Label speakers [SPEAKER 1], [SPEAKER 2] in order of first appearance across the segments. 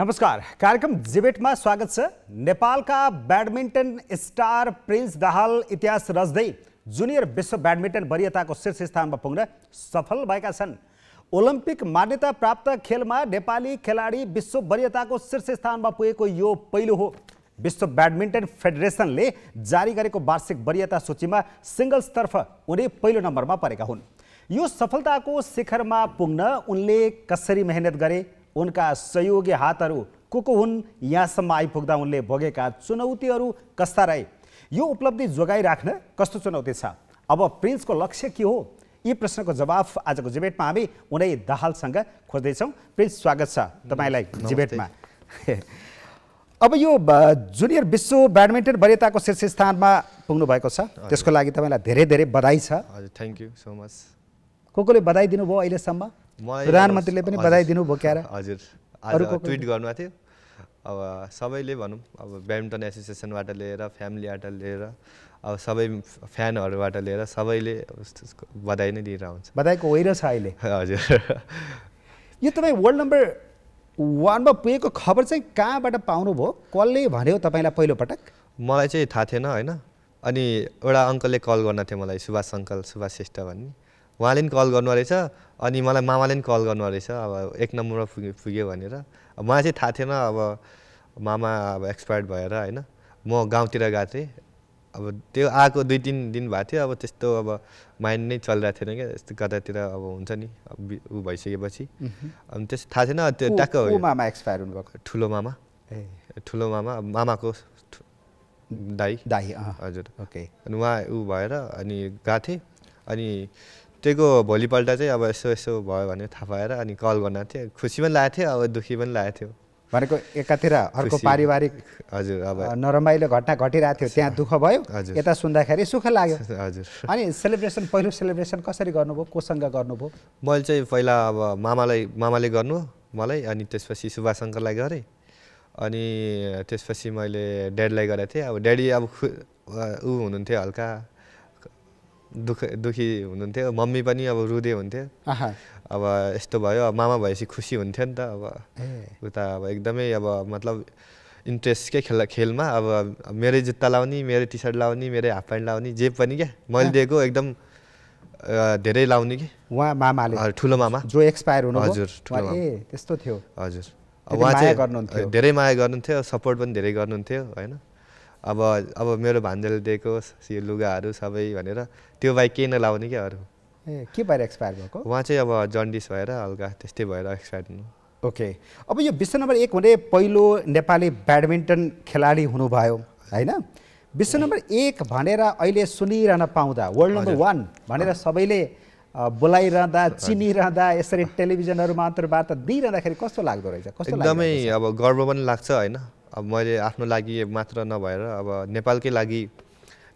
[SPEAKER 1] नमस्कार कार्यक्रम जिबेटमा स्वागत छ नेपालका ब्याडमिन्टन स्टार प्रिन्स दाहाल इतिहास रच्दै जुनियर विश्व ब्याडमिन्टन वरियताको शीर्ष स्थानमा पुग्न सफल भएका छन् ओलम्पिक मान्यता प्राप्त खेलमा नेपाली खेलाडी विश्व वरियताको शीर्ष स्थानमा पुगेको यो पहिलो हो विश्व ब्याडमिन्टन फेडरेसनले जारी गरेको वार्षिक वरियता सूचीमा सिङ्गल्सतर्फ उनी पहिलो नम्बरमा परेका हुन् यो सफलताको शिखरमा पुग्न उनले कसरी मेहनत गरे उनका सहयोगी हातहरू को को हुन् यहाँसम्म आइपुग्दा उनले भोगेका चुनौतीहरू कस्ता रहे यो उपलब्धि जोगाइराख्न कस्तो चुनौती छ अब प्रिन्सको लक्ष्य के हो यी प्रश्नको जवाफ आजको जिबेटमा हामी उनै दाहालसँग खोज्दैछौँ प्रिन्स स्वागत छ तपाईँलाई जिबेटमा अब यो जुनियर विश्व ब्याडमिन्टन वरियताको शीर्ष स्थानमा पुग्नु भएको छ त्यसको लागि तपाईँलाई धेरै धेरै बधाई छ
[SPEAKER 2] हजुर थ्याङ्क यू सो मच
[SPEAKER 1] को कोले बधाई दिनुभयो अहिलेसम्म
[SPEAKER 2] प्रधानमन्त्रीले पनि बधाई दिनुभयो क्यारा हजुर ट्विट गर्नुभएको थियो अब सबैले भनौँ अब ब्याडमिन्टन एसोसिएसनबाट लिएर फ्यामिलीबाट लिएर अब सबै फ्यानहरूबाट लिएर सबैले बधाई नै दिइरहन्छ
[SPEAKER 1] बधाईको होइन छ अहिले हजुर यो तपाईँ वर्ल्ड नम्बर वानमा पुगेको खबर चाहिँ कहाँबाट पाउनुभयो कसले भन्यो तपाईँलाई पहिलोपटक
[SPEAKER 2] मलाई चाहिँ थाहा थिएन होइन अनि एउटा अङ्कलले कल गर्न थियो मलाई सुभाष अङ्कल सुभाष श्रेष्ठ भन्ने उहाँले पनि कल गर्नु रहेछ अनि मलाई मामाले पनि कल गर्नु रहेछ अब एक नम्बरमा पुग्यो पुग्यो भनेर अब मलाई चाहिँ थाहा थिएन अब मामा अब एक्सपायर्ड भएर होइन म गाउँतिर गएको थिएँ अब त्यो आएको दुई तिन दिन भएको थियो अब त्यस्तो अब माइन्ड नै चलिरहेको थिएन क्या यस्तो कतातिर अब हुन्छ नि अब ऊ भइसकेपछि अनि त्यस थाहा थिएन त्यो ट्याक्क मामा एक्सपायर हुनुभएको ठुलो मामा ए ठुलो मामा मामाको दाई दाई हजुर ओके अनि उहाँ ऊ भएर अनि गएको थिएँ अनि त्यहीको भोलिपल्ट चाहिँ अब यसो यसो भयो भने थाहा पाएर अनि कल गर्न थिएँ खुसी पनि लागेको थियो अब दुःखी पनि लागेको थियो भनेको एकातिर अर्को पारिवारिक हजुर अब
[SPEAKER 1] नरमाइलो घटना घटिरहेको थियो त्यहाँ दुःख भयो यता सुन्दाखेरि सुख लाग्यो
[SPEAKER 2] हजुर अनि
[SPEAKER 1] सेलिब्रेसन पहिलो सेलिब्रेसन कसरी गर्नुभयो कोसँग गर्नुभयो
[SPEAKER 2] मैले चाहिँ पहिला अब मामालाई मामाले गर्नु मलाई अनि त्यसपछि सुभाषङ्करलाई गरेँ अनि त्यसपछि मैले ड्याडीलाई गरेको थिएँ अब ड्याडी अब ऊ हुनुहुन्थ्यो हल्का दुख दुखी हुनुहुन्थ्यो मम्मी पनि अब रुदे हुन्थ्यो अब यस्तो भयो अब मामा भएपछि खुसी हुन्थ्यो नि त अब उता अब एकदमै अब मतलब इन्ट्रेस्टकै खेल खेलमा अब मेरै जुत्ता लाउने मेरै टी सर्ट लाउने मेरै हाफ प्यान्ट लाउने जे पनि क्या मैले दिएको एकदम धेरै लाउने कि उहाँ मामाले ठुलो मामा जो एक्सपायर हुनु हजुर त्यस्तो थियो हजुर उहाँ चाहिँ धेरै माया गर्नुहुन्थ्यो सपोर्ट पनि धेरै गर्नुहुन्थ्यो होइन अब अब मेरो भान्जेले दिएको यो लुगाहरू सबै भनेर त्यो बाहेक केही नलाउने क्या अरू
[SPEAKER 1] ए के भएर एक्सपायर भएको
[SPEAKER 2] उहाँ चाहिँ अब जन्डिस भएर हल्का त्यस्तै भएर एक्सपायर हुनु ओके
[SPEAKER 1] अब यो विश्व नम्बर एक हुने पहिलो नेपाली ब्याडमिन्टन खेलाडी हुनुभयो होइन विश्व नम्बर एक भनेर अहिले सुनिरहन पाउँदा वर्ल्ड नम्बर वान भनेर सबैले बोलाइरहँदा चिनिरहँदा यसरी मात्र अन्तर्वार्ता दिइरहँदाखेरि कस्तो लाग्दो
[SPEAKER 2] रहेछ कस्तो एकदमै अब गर्व पनि लाग्छ होइन अब मैले आफ्नो लागि मात्र नभएर अब नेपालकै लागि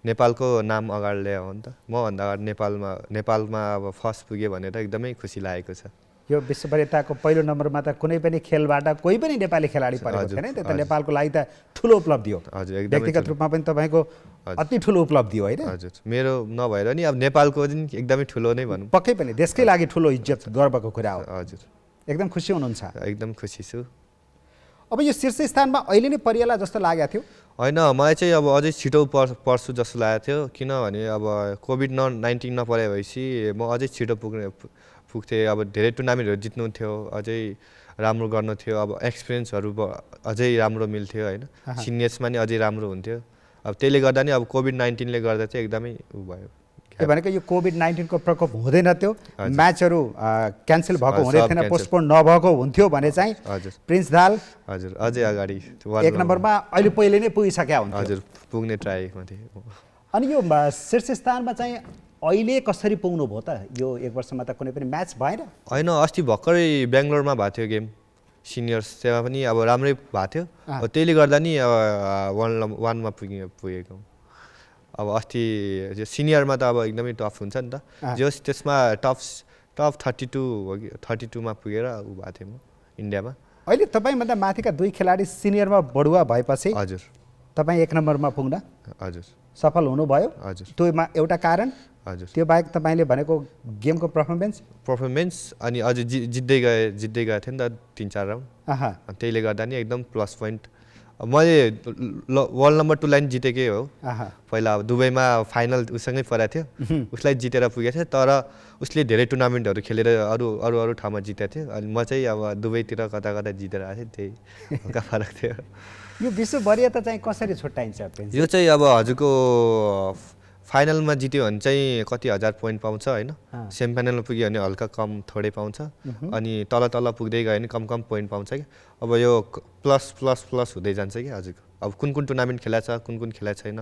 [SPEAKER 2] नेपालको नाम अगाडि ल्यायो हो नि त मभन्दा अगाडि नेपालमा नेपालमा अब फर्स्ट पुगेँ भनेर एकदमै खुसी लागेको छ
[SPEAKER 1] यो विश्वभरिताको पहिलो नम्बरमा त कुनै पनि खेलबाट कोही पनि नेपाली खेलाडी परेको थिएन त्यो त नेपालको लागि त
[SPEAKER 2] ठुलो उपलब्धि हो हजुर व्यक्तिगत रूपमा पनि तपाईँको अति ठुलो उपलब्धि हो होइन हजुर मेरो नभएर नि अब नेपालको चाहिँ एकदमै ठुलो
[SPEAKER 1] नै भनौँ पक्कै पनि देशकै लागि ठुलो इज्जत गर्वको कुरा हो हजुर एकदम खुसी हुनुहुन्छ एकदम खुसी छु अब यो शीर्ष स्थानमा अहिले नै परिएला जस्तो लागेको थियो
[SPEAKER 2] होइन मलाई चाहिँ अब अझै छिटो पर्छु जस्तो लागेको थियो किनभने अब कोभिड न नाइन्टिन नपरे भएपछि म अझै छिटो पुग्ने पुग्थेँ अब धेरै टुर्नामेन्टहरू जित्नु थियो अझै राम्रो गर्नु थियो अब एक्सपिरियन्सहरू अझै राम्रो मिल्थ्यो होइन सिनियर्समा नि अझै राम्रो हुन्थ्यो अब त्यसले गर्दा नि अब कोभिड नाइन्टिनले गर्दा चाहिँ एकदमै भयो
[SPEAKER 1] त्यो भनेको यो कोभिड नाइन्टिनको प्रकोप हुँदैन थियो म्याचहरू क्यान्सल भएको हुँदै थिएन पोस्टपोन नभएको हुन्थ्यो भने चाहिँ
[SPEAKER 2] प्रिन्स दाल हजुर अझै अगाडि एक नम्बरमा अहिले पहिले नै पुगिसकेका हुन्थ्यो हजुर पुग्ने ट्राईमा थिएँ
[SPEAKER 1] अनि यो शीर्ष स्थानमा चाहिँ अहिले कसरी पुग्नु भयो त यो एक वर्षमा त कुनै पनि म्याच भएन
[SPEAKER 2] होइन अस्ति भर्खरै बेङ्गलोरमा भएको थियो गेम सिनियर्स सेवा पनि अब राम्रै भएको थियो त्यसले गर्दा नि वान वानमा पुगे पुगेको अब अस्ति सिनियरमा त अब एकदमै टफ हुन्छ नि त जस त्यसमा टफ टप थर्टी टू हो कि थर्टी टूमा पुगेर ऊ भएको थिएँ म इन्डियामा
[SPEAKER 1] अहिले तपाईँभन्दा माथिका दुई खेलाडी सिनियरमा बढुवा भएपछि हजुर तपाईँ एक नम्बरमा पुग्दा हजुर सफल हुनुभयो हजुर त्योमा एउटा कारण हजुर त्यो बाहेक तपाईँले भनेको
[SPEAKER 2] गेमको पर्फर्मेन्स पर्फर्मेन्स अनि अझै जि जित्दै गए जित्दै गएको थिएँ नि त तिन चार राउन्ड त्यसले गर्दा नि एकदम प्लस पोइन्ट मैले वर्ल्ड नम्बर टू लाइन जितेकै हो पहिला अब दुबईमा फाइनल उसँगै परेको थियो उसलाई जितेर पुगेको थियो तर उसले धेरै टुर्नामेन्टहरू खेलेर अरू अरू अरू ठाउँमा जितेको थियो अनि म चाहिँ अब दुबईतिर कता कता जितेर आएको थिएँ त्यही हल्का फरक थियो
[SPEAKER 1] यो विश्वभरि त चाहिँ कसरी छुट्याइन्छ यो
[SPEAKER 2] चाहिँ अब हजुरको फाइनलमा जित्यो भने चाहिँ कति हजार पोइन्ट पाउँछ होइन सेमी फाइनलमा पुग्यो भने हल्का कम थोरै पाउँछ अनि तल तल पुग्दै गयो भने कम कम पोइन्ट पाउँछ कि अब यो प्लस प्लस प्लस हुँदै जान्छ कि हजुरको अब कुन कुन टुर्नामेन्ट खेला छ कुन कुन खेला छैन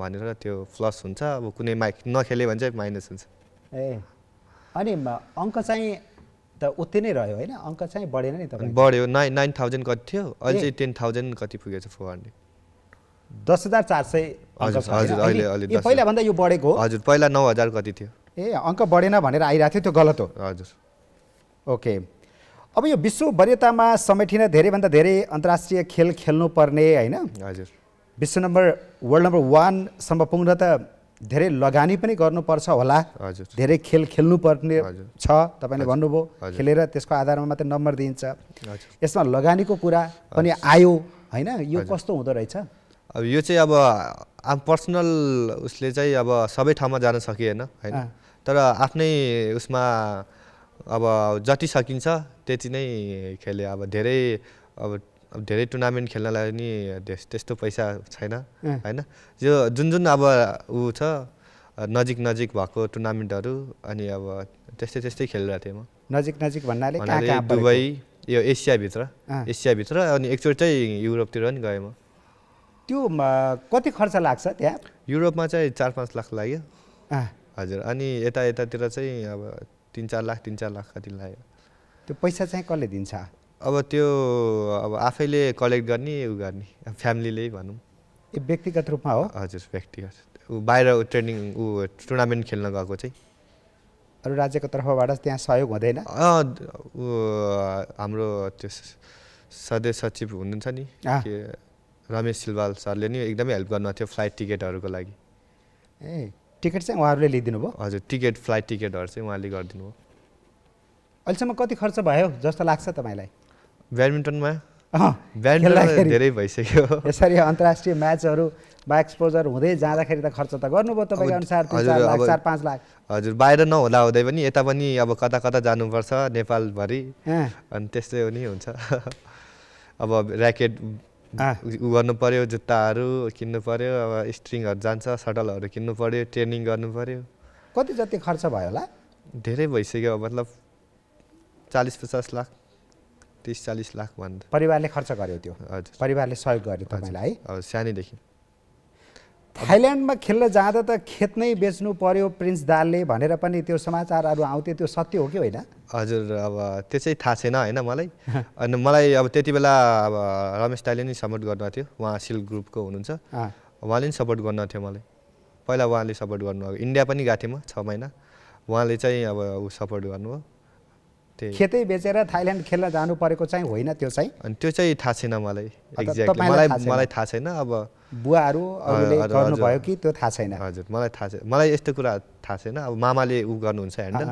[SPEAKER 2] भनेर त्यो प्लस हुन्छ अब कुनै माइ नखेल्यो भने चाहिँ माइनस हुन्छ
[SPEAKER 1] ए अनि अङ्क चाहिँ त उति नै रह्यो होइन अङ्क चाहिँ बढेन नि त बढ्यो
[SPEAKER 2] नाइन नाइन थाउजन्ड कति थियो अहिले चाहिँ टेन थाउजन्ड कति पुगेको छ फोर हन्ड्रेड दस हजार चार
[SPEAKER 1] सय पहिलाभन्दा यो बढेको हो
[SPEAKER 2] हजुर पहिला नौ हजार कति थियो
[SPEAKER 1] ए अङ्क बढेन भनेर आइरहेको थियो त्यो गलत हो
[SPEAKER 2] हजुर ओके
[SPEAKER 1] अब यो विश्व वरियतामा समेटिन धेरैभन्दा धेरै अन्तर्राष्ट्रिय खेल खेल्नुपर्ने होइन हजुर विश्व नम्बर वर्ल्ड नम्बर वानसम्म पुग्न त धेरै लगानी पनि गर्नुपर्छ होला हजुर धेरै खेल खेल्नुपर्ने छ तपाईँले भन्नुभयो खेलेर त्यसको आधारमा मात्रै नम्बर दिइन्छ यसमा लगानीको कुरा पनि आयो होइन यो कस्तो हुँदो रहेछ
[SPEAKER 2] अब यो चाहिँ अब आ पर्सनल उसले चाहिँ अब सबै ठाउँमा जान सकिएन होइन तर आफ्नै उसमा अब जति सकिन्छ त्यति नै खेले अब धेरै अब धेरै टुर्नामेन्ट खेल्नलाई पनि त्यस्तो पैसा छैन होइन यो जुन जुन अब ऊ छ नजिक नजिक भएको टुर्नामेन्टहरू अनि अब त्यस्तै त्यस्तै खेलिरहेको थिएँ म
[SPEAKER 1] नजिक नजिक भन्नाले दुबई
[SPEAKER 2] यो एसियाभित्र एसियाभित्र अनि एकचोटि चाहिँ युरोपतिर पनि गएँ म
[SPEAKER 1] त्यो कति खर्च
[SPEAKER 2] लाग्छ त्यहाँ युरोपमा चाहिँ चार पाँच लाख लाग्यो हजुर अनि यता यतातिर चाहिँ अब तिन चार लाख तिन चार लाख कति लाग्यो त्यो पैसा चाहिँ कसले दिन्छ अब त्यो अब आफैले कलेक्ट गर्ने ऊ गर्ने फ्यामिलीले भनौँ ए व्यक्तिगत रूपमा हो हजुर व्यक्तिगत ऊ बाहिर ट्रेनिङ ऊ टुर्नामेन्ट खेल्न गएको चाहिँ अरू राज्यको तर्फबाट त्यहाँ सहयोग हुँदैन ऊ हाम्रो त्यो सदस्य सचिव हुनुहुन्छ नि रमेश सिलवाल सरले नि एकदमै हेल्प गर्नुभएको थियो फ्लाइट टिकटहरूको लागि
[SPEAKER 1] ए टिकट चाहिँ
[SPEAKER 2] उहाँहरूले लिइदिनु भयो हजुर टिकट फ्लाइट टिकटहरू चाहिँ उहाँले गरिदिनु भयो
[SPEAKER 1] अहिलेसम्म कति खर्च भयो जस्तो लाग्छ तपाईँलाई
[SPEAKER 2] ब्याडमिन्टनमा ब्याडमिन्टन धेरै भइसक्यो
[SPEAKER 1] यसरी अन्तर्राष्ट्रिय म्याचहरू बा एक्सपोजर हुँदै जाँदाखेरि त खर्च त गर्नुभयो तपाईँको अनुसार चार पाँच लाख
[SPEAKER 2] हजुर बाहिर नहुँदा हुँदै पनि यता पनि अब कता कता जानुपर्छ नेपालभरि अनि त्यस्तै पनि हुन्छ अब ऱ्याकेट ऊ गर्नु पऱ्यो जुत्ताहरू किन्नु पऱ्यो अब स्ट्रिङहरू जान्छ सटलहरू किन्नु पऱ्यो ट्रेनिङ गर्नु पऱ्यो कति जति खर्च भयो होला धेरै भइसक्यो मतलब चालिस पचास लाख तिस चालिस लाख भन्दा परिवारले खर्च गर्यो त्यो हजुर परिवारले सहयोग गर्यो तपाईँलाई है सानैदेखि
[SPEAKER 1] थाइल्यान्डमा खेल्न जाँदा त खेत नै बेच्नु पर्यो प्रिन्स दालले भनेर पनि त्यो समाचारहरू आउँथ्यो त्यो सत्य हो कि होइन
[SPEAKER 2] हजुर अब त्यो चाहिँ थाहा छैन होइन मलाई अनि मलाई अब त्यति बेला अब रमेश दाईले नै सपोर्ट गर्नु थियो उहाँ सिल ग्रुपको हुनुहुन्छ उहाँले नि सपोर्ट गर्नु थियो मलाई पहिला उहाँले सपोर्ट गर्नुभयो इन्डिया पनि गएको थिएँ म छ महिना उहाँले चाहिँ अब ऊ सपोर्ट गर्नुभयो खेतै
[SPEAKER 1] बेचेर थाइल्यान्ड खेल्न जानु परेको चाहिँ होइन त्यो
[SPEAKER 2] चाहिँ अनि त्यो चाहिँ थाहा छैन मलाई एक्ज्याक्टली मलाई मलाई थाहा छैन अब
[SPEAKER 1] बुवाहरू अरूले गर्नुभयो
[SPEAKER 2] कि त्यो थाहा छैन हजुर मलाई थाहा छैन मलाई यस्तो कुरा थाहा छैन अब मामाले ऊ गर्नुहुन्छ ह्यान्डल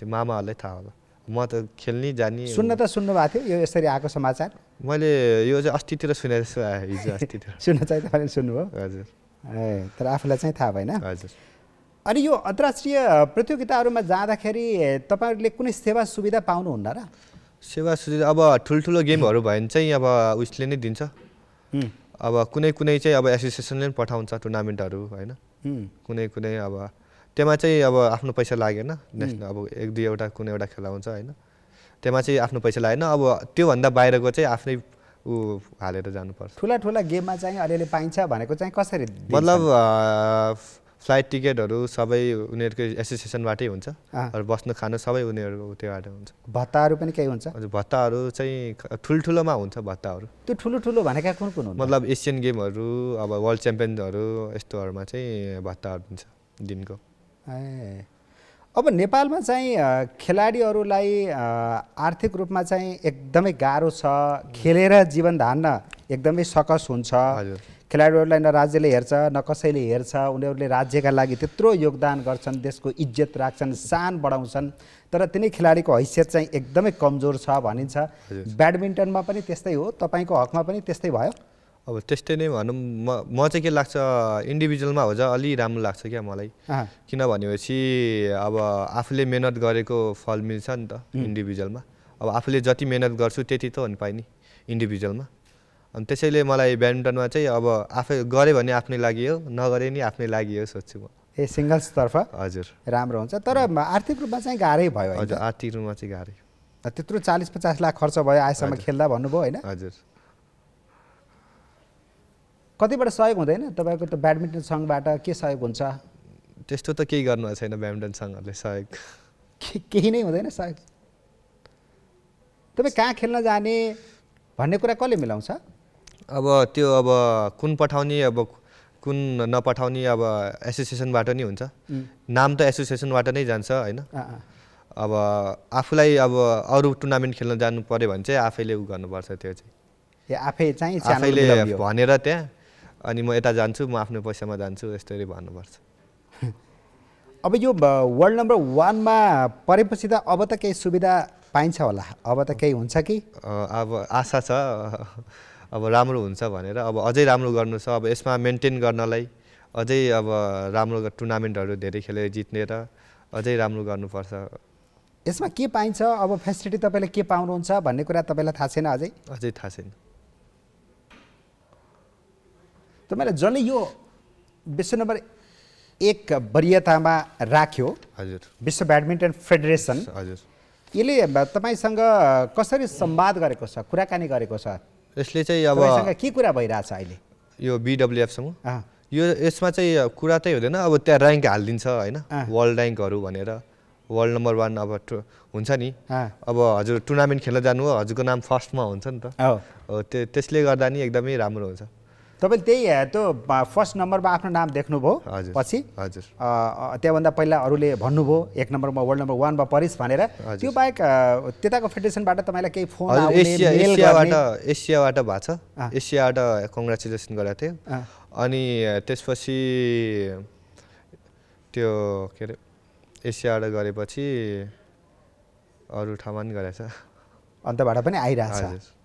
[SPEAKER 2] त्यो मामाहरूलाई थाहा होला म त खेल्ने जाने सुन्न
[SPEAKER 1] त सुन्नु भएको थियो यो यसरी आएको
[SPEAKER 2] समाचार मैले यो चाहिँ अस्तितिर सुने जस्तो हिजो अस्तितिर सुन्न चाहिँ तपाईँले सुन्नुभयो हजुर ए तर आफूलाई चाहिँ थाहा भएन हजुर
[SPEAKER 1] अनि यो अन्तर्राष्ट्रिय प्रतियोगिताहरूमा जाँदाखेरि तपाईँहरूले कुनै सेवा सुविधा पाउनुहुन्न र
[SPEAKER 2] सेवा सुविधा अब ठुल्ठुलो गेमहरू भयो भने चाहिँ अब उसले नै दिन्छ अब कुनै कुनै चाहिँ अब एसोसिएसनले पनि पठाउँछ टुर्नामेन्टहरू होइन कुनै कुनै अब त्यहाँ चाहिँ अब आफ्नो पैसा लागेन नेसनल अब एक दुईवटा कुनै एउटा खेला हुन्छ होइन त्यहाँ चाहिँ आफ्नो पैसा लागेन अब त्योभन्दा बाहिरको चाहिँ आफ्नै ऊ हालेर जानुपर्छ ठुला ठुला गेममा चाहिँ अलिअलि पाइन्छ भनेको चाहिँ कसरी मतलब फ्लाइट टिकटहरू सबै उनीहरूको एसोसिएसनबाटै हुन्छ बस्नु खानु सबै उनीहरूको त्योबाट हुन्छ भत्ताहरू पनि केही हुन्छ हजुर भत्ताहरू चाहिँ ठुल्ठुलोमा हुन्छ भत्ताहरू
[SPEAKER 1] त्यो ठुलो ठुलो भनेका कुन कुन मतलब
[SPEAKER 2] एसियन गेमहरू अब वर्ल्ड च्याम्पियनहरू यस्तोहरूमा चाहिँ भत्ताहरू हुन्छ दिनको ए
[SPEAKER 1] अब नेपालमा चाहिँ खेलाडीहरूलाई आर्थिक रूपमा चाहिँ एकदमै गाह्रो छ खेलेर जीवन धान्न एकदमै सकस हुन्छ हजुर खेलाडीहरूलाई न राज्यले हेर्छ न कसैले हेर्छ उनीहरूले राज्यका लागि त्यत्रो योगदान गर्छन् देशको इज्जत राख्छन् सान बढाउँछन् तर तिनै खेलाडीको हैसियत चाहिँ एकदमै कमजोर छ भनिन्छ ब्याडमिन्टनमा पनि त्यस्तै हो तपाईँको हकमा पनि त्यस्तै भयो
[SPEAKER 2] अब त्यस्तै नै भनौँ म म चाहिँ के लाग्छ इन्डिभिजुअलमा हो अलि राम्रो लाग्छ क्या मलाई किन भनेपछि अब आफूले मेहनत गरेको फल मिल्छ नि त इन्डिभिजुअलमा अब आफूले जति मेहनत गर्छु त्यति त हुनु पाइ नि इन्डिभिजुअलमा अनि त्यसैले मलाई ब्याडमिन्टनमा चाहिँ अब आफै गरेँ भने आफ्नै लागि हो नगरे नि आफ्नै लागि हो सोध्छु म
[SPEAKER 1] ए सिङ्गल्सतर्फ
[SPEAKER 2] हजुर राम्रो हुन्छ तर आर्थिक
[SPEAKER 1] रूपमा चाहिँ गाह्रै भयो हजुर आर्थिक रूपमा चाहिँ गाह्रै त्यत्रो चालिस पचास लाख खर्च भयो आएसम्म खेल्दा भन्नुभयो होइन हजुर कतिबाट सहयोग हुँदैन तपाईँको त ब्याडमिन्टन सङ्घबाट के सहयोग हुन्छ
[SPEAKER 2] त्यस्तो त केही गर्नु छैन ब्याडमिन्टन सङ्घहरूले सहयोग
[SPEAKER 1] केही नै हुँदैन सहयोग तपाईँ कहाँ खेल्न जाने
[SPEAKER 2] भन्ने कुरा कसले मिलाउँछ अब त्यो अब कुन पठाउने अब कुन नपठाउने अब एसोसिएसनबाट नै हुन्छ नाम त एसोसिएसनबाट नै जान्छ होइन अब आफूलाई अब अरू टुर्नामेन्ट खेल्न जानु पऱ्यो भने चाहिँ आफैले उ गर्नुपर्छ त्यो
[SPEAKER 1] चाहिँ आफै चाहिँ आफैले
[SPEAKER 2] भनेर त्यहाँ अनि म यता जान्छु म आफ्नो पैसामा जान्छु यस्तरी भन्नुपर्छ
[SPEAKER 1] अब यो वर्ल्ड नम्बर वानमा परेपछि त अब त केही सुविधा पाइन्छ होला अब त केही हुन्छ कि
[SPEAKER 2] अब आशा छ अब राम्रो हुन्छ भनेर अब अझै राम्रो गर्नु छ अब यसमा मेन्टेन गर्नलाई अझै अब राम्रो टुर्नामेन्टहरू धेरै खेलेर जित्ने र अझै राम्रो गर्नुपर्छ
[SPEAKER 1] यसमा के पाइन्छ अब फेसिलिटी तपाईँले के पाउनुहुन्छ भन्ने कुरा तपाईँलाई थाहा छैन अझै अझै थाहा छैन तपाईँलाई जसले यो विश्व नम्बर एक वरियतामा राख्यो हजुर विश्व ब्याडमिन्टन फेडरेसन हजुर यसले तपाईँसँग कसरी संवाद गरेको छ कुराकानी गरेको छ यसले चाहिँ अब के कुरा भइरहेछ अहिले
[SPEAKER 2] यो बिडब्लुएफसँग यो यसमा चाहिँ कुरा चाहिँ हुँदैन अब त्यहाँ ऱ्याङ्क हालिदिन्छ होइन वर्ल्ड ऱ्याङ्कहरू भनेर वर्ल्ड नम्बर वान अब हुन्छ नि अब हजुर टुर्नामेन्ट खेल्न जानु हो हजुरको नाम फर्स्टमा हुन्छ नि त हो त्यसले गर्दा नि एकदमै राम्रो हुन्छ
[SPEAKER 1] तपाईँले त्यही त्यो फर्स्ट नम्बरमा आफ्नो नाम देख्नुभयो पछि हजुर त्योभन्दा पहिला अरूले भन्नुभयो एक नम्बरमा वर्ल्ड
[SPEAKER 2] नम्बर वानमा परिस् भनेर त्यो
[SPEAKER 1] बाहेक त्यताको फेडरेसनबाट तपाईँलाई केही फोन एसियाबाट
[SPEAKER 2] एसियाबाट भएको छ एसियाबाट कङ्ग्रेचुलेसन गरेको थियो अनि त्यसपछि त्यो के अरे एसियाबाट गरेपछि अरू ठाउँमा पनि गरेछ
[SPEAKER 1] अन्तबाट पनि आइरहेको छ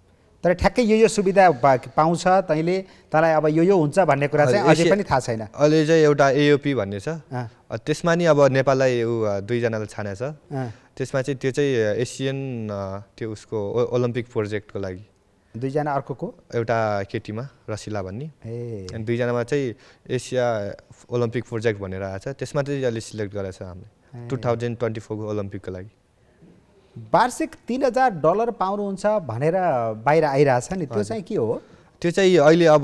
[SPEAKER 1] तर ठ्याक्कै यो यो सुविधा पाउँछ तैँले तँलाई अब यो यो हुन्छ भन्ने कुरा चाहिँ अझै पनि थाहा छैन
[SPEAKER 2] अहिले चाहिँ एउटा एओपी भन्ने छ त्यसमा नि अब नेपाललाई ऊ दुईजनालाई छानेछ त्यसमा चाहिँ त्यो चाहिँ एसियन त्यो उसको ओलम्पिक प्रोजेक्टको लागि दुईजना अर्को एउटा केटीमा रसिला भन्ने अनि दुईजनामा चाहिँ एसिया ओलम्पिक प्रोजेक्ट भनेर आएछ त्यसमा चाहिँ अहिले सिलेक्ट गरेको छ हामीले टु थाउजन्ड ट्वेन्टी फोरको ओलम्पिकको लागि
[SPEAKER 1] वार्षिक तिन हजार डलर पाउनुहुन्छ भनेर बाहिर आइरहेछ नि त्यो चाहिँ के हो
[SPEAKER 2] त्यो चाहिँ अहिले अब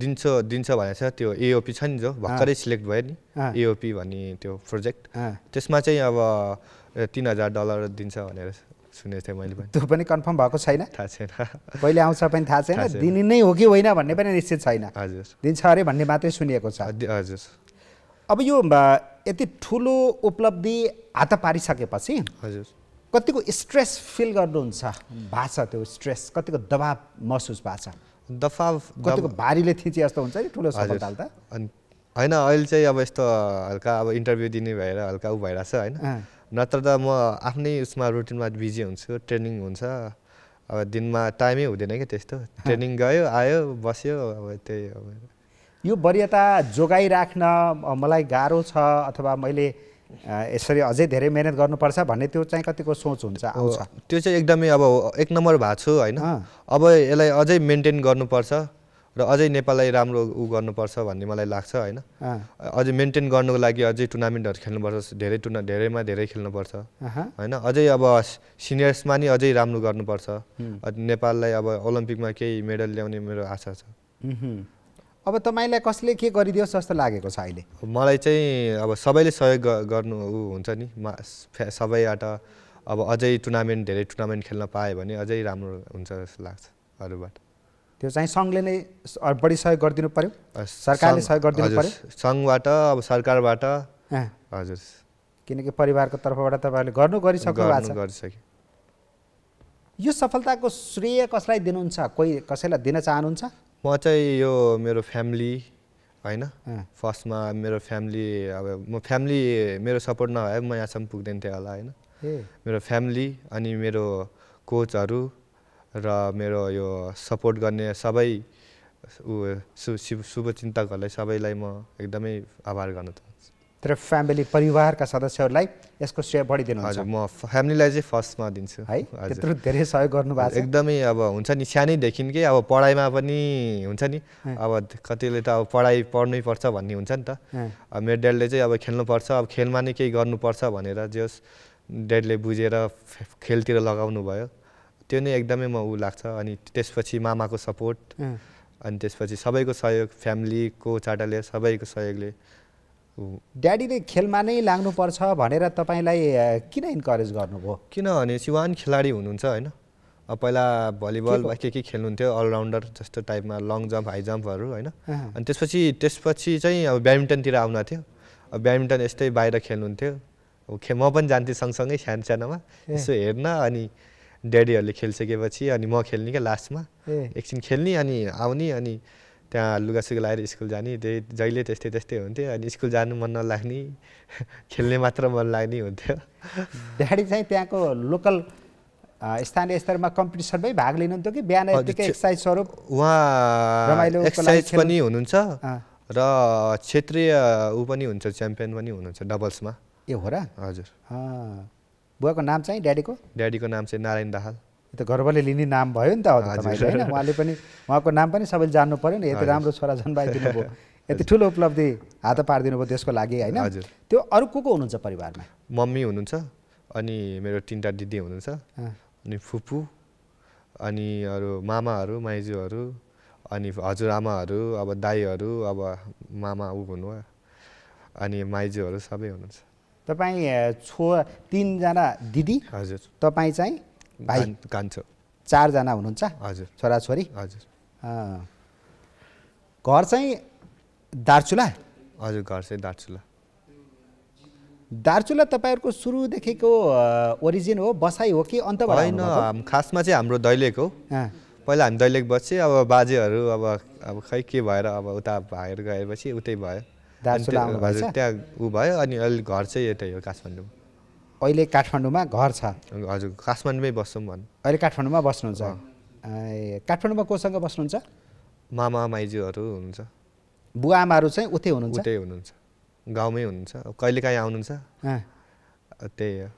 [SPEAKER 2] दिन्छ दिन्छ भनेछ त्यो एओपी छ नि जो भर्खरै सिलेक्ट भयो नि एओपी भन्ने त्यो प्रोजेक्ट त्यसमा चाहिँ अब तिन हजार डलर दिन्छ भनेर सुनेको थिएँ मैले
[SPEAKER 1] त्यो पनि कन्फर्म भएको छैन थाहा छैन कहिले आउँछ पनि थाहा छैन दिने नै हो कि होइन भन्ने पनि निश्चित छैन हजुर दिन्छ अरे भन्ने मात्रै सुनिएको छ हजुर अब यो यति ठुलो उपलब्धि हात पारिसकेपछि हजुर कतिको स्ट्रेस फिल गर्नुहुन्छ छ त्यो स्ट्रेस कतिको दबाव महसुस भएको छ दबाव कतिको भारीले थिचे जस्तो हुन्छ नि ठुलो सफलताल त
[SPEAKER 2] होइन अहिले चाहिँ अब यस्तो हल्का अब इन्टरभ्यू दिने भएर हल्का ऊ छ होइन नत्र त म आफ्नै उसमा रुटिनमा बिजी हुन्छु ट्रेनिङ हुन्छ अब दिनमा टाइमै हुँदैन क्या त्यस्तो ट्रेनिङ गयो आयो बस्यो अब त्यही अब यो वरियता
[SPEAKER 1] जोगाइराख्न मलाई गाह्रो छ अथवा मैले यसरी अझै धेरै मिहिनेत
[SPEAKER 2] गर्नुपर्छ भन्ने त्यो चाहिँ कतिको सोच हुन्छ आउँछ त्यो चाहिँ एकदमै अब एक नम्बर भएको छु होइन अब यसलाई अझै मेन्टेन गर्नुपर्छ र अझै नेपाललाई राम्रो ऊ गर्नुपर्छ भन्ने मलाई लाग्छ होइन अझै मेन्टेन गर्नुको लागि अझै टुर्नामेन्टहरू खेल्नुपर्छ धेरै टुर्ना धेरैमा धेरै खेल्नुपर्छ होइन अझै अब सिनियर्समा नि अझै राम्रो गर्नुपर्छ नेपाललाई अब ओलम्पिकमा केही मेडल ल्याउने मेरो आशा छ
[SPEAKER 1] अब तपाईँलाई कसले के गरिदियोस् जस्तो लागेको छ अहिले
[SPEAKER 2] मलाई चाहिँ अब सबैले सहयोग गर्नु हुन्छ नि सबैबाट अब अझै टुर्नामेन्ट धेरै टुर्नामेन्ट खेल्न पायो भने अझै राम्रो हुन्छ जस्तो लाग्छ अरूबाट
[SPEAKER 1] त्यो चाहिँ सङ्घले नै बढी सहयोग गरिदिनु पऱ्यो सरकारले सहयोग गरिदिनु पऱ्यो
[SPEAKER 2] सङ्घबाट अब सरकारबाट हजुर
[SPEAKER 1] किनकि परिवारको तर्फबाट तपाईँहरूले
[SPEAKER 2] गर्नु गरिसक्नु भएको छ
[SPEAKER 1] यो सफलताको श्रेय कसलाई दिनुहुन्छ कोही कसैलाई दिन चाहनुहुन्छ
[SPEAKER 2] म चाहिँ यो मेरो फ्यामिली होइन फर्स्टमा मेरो फ्यामिली अब म फ्यामिली मेरो सपोर्ट नभए म यहाँसम्म पुग्दैन थिएँ होला होइन मेरो फ्यामिली अनि मेरो कोचहरू र मेरो यो सपोर्ट गर्ने सबै ऊ शुभचिन्तकहरूलाई सबैलाई म एकदमै आभार गर्न चाहन्छु
[SPEAKER 1] तर फ्यामिली परिवारका सदस्यहरूलाई यसको श्रेय
[SPEAKER 2] बढी दिनुहुन्छ म फ्यामिलीलाई चाहिँ फर्स्टमा दिन्छु है त्यत्रो धेरै सहयोग गर्नुभएको एकदमै अब हुन्छ नि सानैदेखिकै अब पढाइमा पनि हुन्छ नि अब कतिले त अब पढाइ पढ्नै पर्छ भन्ने हुन्छ नि त मेरो ड्याडले चाहिँ अब खेल्नुपर्छ अब खेलमा नै केही गर्नुपर्छ भनेर जे होस् ड्याडले बुझेर खेलतिर लगाउनु भयो त्यो नै एकदमै म ऊ लाग्छ अनि त्यसपछि मामाको सपोर्ट अनि त्यसपछि सबैको सहयोग फ्यामिलीको चाटाले सबैको सहयोगले ड्याडीले खेलमा नै लाग्नुपर्छ भनेर तपाईँलाई किन इन्करेज गर्नुभयो किनभने सिवान खेलाडी हुनुहुन्छ होइन पहिला भलिबल वा के के खेल्नुहुन्थ्यो अलराउन्डर जस्तो टाइपमा लङ जम्प हाई जम्पहरू होइन अनि त्यसपछि त्यसपछि चाहिँ अब ब्याडमिन्टनतिर आउन थियो अब ब्याडमिन्टन यस्तै बाहिर खेल्नुहुन्थ्यो अब खे म पनि जान्थेँ सँगसँगै सानो सानोमा यसो हेर्न अनि ड्याडीहरूले खेलिसकेपछि अनि म खेल्ने क्या लास्टमा एकछिन खेल्ने अनि आउने अनि त्यहाँ लुगासुगा लगाएर स्कुल जाने त्यही जहिले त्यस्तै त्यस्तै हुन्थ्यो अनि स्कुल जानु मन नलाग्ने खेल्ने मात्र मन लाग्ने हुन्थ्यो
[SPEAKER 1] ड्याडी चाहिँ त्यहाँको लोकल स्थानीय स्तरमा कम्पिटिसनमै भाग लिनुहुन्थ्यो कि बिहान एक्सर्साइज स्वरूप
[SPEAKER 2] उहाँ एक्सर्साइज पनि हुनुहुन्छ र क्षेत्रीय ऊ पनि हुन्छ च्याम्पियन पनि हुनुहुन्छ डबल्समा ए हो र हजुर
[SPEAKER 1] बुवाको नाम चाहिँ ड्याडीको
[SPEAKER 2] ड्याडीको नाम चाहिँ नारायण दाहाल त गर्वले लिने नाम भयो नि त हजुर तपाईँले होइन उहाँले
[SPEAKER 1] पनि उहाँको नाम पनि सबैले जान्नु पऱ्यो नि यति राम्रो छोरा जन्माइदिनु यति ठुलो उपलब्धि हात पारिदिनु भयो त्यसको लागि होइन त्यो अरू को को हुनुहुन्छ परिवारमा
[SPEAKER 2] मम्मी हुनुहुन्छ अनि मेरो तिनवटा दिदी हुनुहुन्छ अनि फुपू अनि अरू मामाहरू माइजूहरू अनि हजुरआमाहरू अब दाईहरू अब मामा ऊ हुनु अनि माइजूहरू सबै हुनुहुन्छ
[SPEAKER 1] तपाईँ छो तिनजना दिदी हजुर तपाईँ चाहिँ भाइ कान्छो चारजना हुनुहुन्छ हजुर छोराछोरी हजुर घर चाहिँ दार्चुला
[SPEAKER 2] हजुर घर चाहिँ दार्चुला
[SPEAKER 1] दार्चुला तपाईँहरूको सुरुदेखिको ओरिजिन हो बसाइ हो कि अन्त होइन
[SPEAKER 2] खासमा चाहिँ हाम्रो दैलेख हो पहिला हामी दैलेक बस्छौँ अब बाजेहरू अब अब खै के भएर अब उता भाइहरू गएपछि उतै भयो दार्चुला त्यहाँ ऊ भयो अनि अहिले घर चाहिँ यतै हो काठमाडौँमा
[SPEAKER 1] अहिले काठमाडौँमा घर छ
[SPEAKER 2] हजुर काठमाडौँमै बस्छौँ भन्
[SPEAKER 1] अहिले काठमाडौँमा बस्नुहुन्छ
[SPEAKER 2] काठमाडौँमा कोसँग बस्नुहुन्छ मामा माइजूहरू हुनुहुन्छ बुवा आमाहरू चाहिँ उतै हुनुहुन्छ उतै हुनुहुन्छ गाउँमै हुनुहुन्छ काहीँ आउनुहुन्छ त्यही हो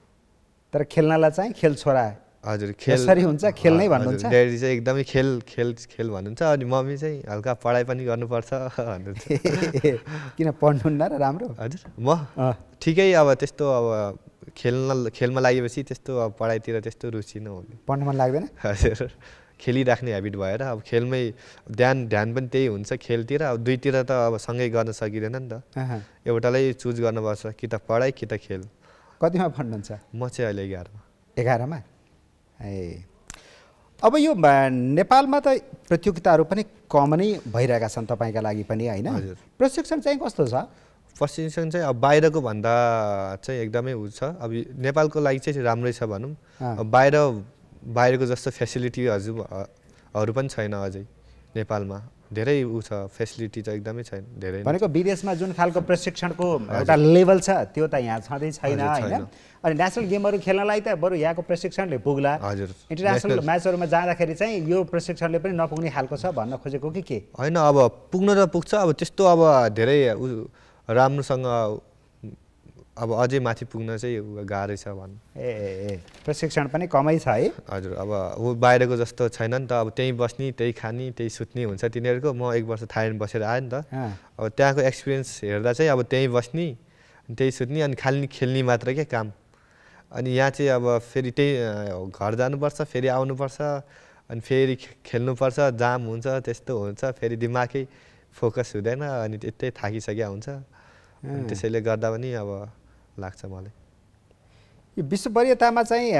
[SPEAKER 1] तर खेल्नलाई चाहिँ खेल छोरा
[SPEAKER 2] हजुर खेल हुन्छ खेल नै भन्नुहुन्छ ड्याडी चाहिँ एकदमै खेल खेल खेल भन्नुहुन्छ अनि मम्मी चाहिँ हल्का पढाइ पनि गर्नुपर्छ भन्नुहुन्छ
[SPEAKER 1] किन पढ्नुहुन्न र राम्रो
[SPEAKER 2] हजुर म ठिकै अब त्यस्तो अब खेल्न खेलमा लागेपछि त्यस्तो अब पढाइतिर त्यस्तो रुचि नहुने पढ्न मन लाग्दैन हजुर खेलिराख्ने हेबिट भएर अब खेलमै ध्यान ध्यान पनि त्यही हुन्छ खेलतिर अब दुईतिर त अब सँगै गर्न सकिँदैन नि त एउटालाई चुज गर्नुपर्छ कि त पढाइ कि त खेल कतिमा पढ्नुहुन्छ म चाहिँ अहिले एघारमा एघारमा ए अब यो
[SPEAKER 1] नेपालमा त प्रतियोगिताहरू पनि कम नै भइरहेका छन् तपाईँका लागि पनि होइन
[SPEAKER 2] प्रशिक्षण चाहिँ कस्तो छ पर्सिन्सन चाहिँ अब बाहिरको भन्दा चाहिँ एकदमै उ छ अब नेपालको लागि चाहिँ राम्रै छ भनौँ बाहिर बाहिरको जस्तो फेसिलिटी हजुर पनि छैन अझै नेपालमा धेरै ऊ छ फेसिलिटी त एकदमै छैन धेरै भनेको
[SPEAKER 1] विदेशमा जुन खालको प्रशिक्षणको एउटा लेभल छ त्यो त यहाँ छँदै छैन होइन अनि नेसनल गेमहरू खेल्नलाई त बरु यहाँको प्रशिक्षणले पुग्ला हजुर इन्टरनेसनल म्याचहरूमा जाँदाखेरि चाहिँ यो प्रशिक्षणले पनि नपुग्ने खालको छ भन्न खोजेको कि के
[SPEAKER 2] होइन अब पुग्न त पुग्छ अब त्यस्तो अब धेरै राम्रोसँग अब अझै माथि पुग्न चाहिँ गाह्रै छ भन्नु ए ए
[SPEAKER 1] प्रशिक्षण पनि कमै छ है
[SPEAKER 2] हजुर अब ऊ बाहिरको जस्तो छैन नि त अब त्यहीँ बस्ने त्यहीँ खाने त्यहीँ सुत्ने हुन्छ तिनीहरूको म एक वर्ष थाइल्यान्ड बसेर आएँ नि त अब त्यहाँको एक्सपिरियन्स हेर्दा चाहिँ अब त्यहीँ बस्ने त्यहीँ सुत्ने अनि खालि खेल्ने मात्र क्या काम अनि यहाँ चाहिँ अब फेरि त्यही घर जानुपर्छ फेरि आउनुपर्छ अनि फेरि खेल्नुपर्छ जाम हुन्छ त्यस्तो हुन्छ फेरि दिमागै फोकस हुँदैन अनि त्यतै थाकिसक्यो हुन्छ त्यसैले गर्दा पनि अब लाग्छ मलाई
[SPEAKER 1] यो विश्ववरीयतामा चाहिँ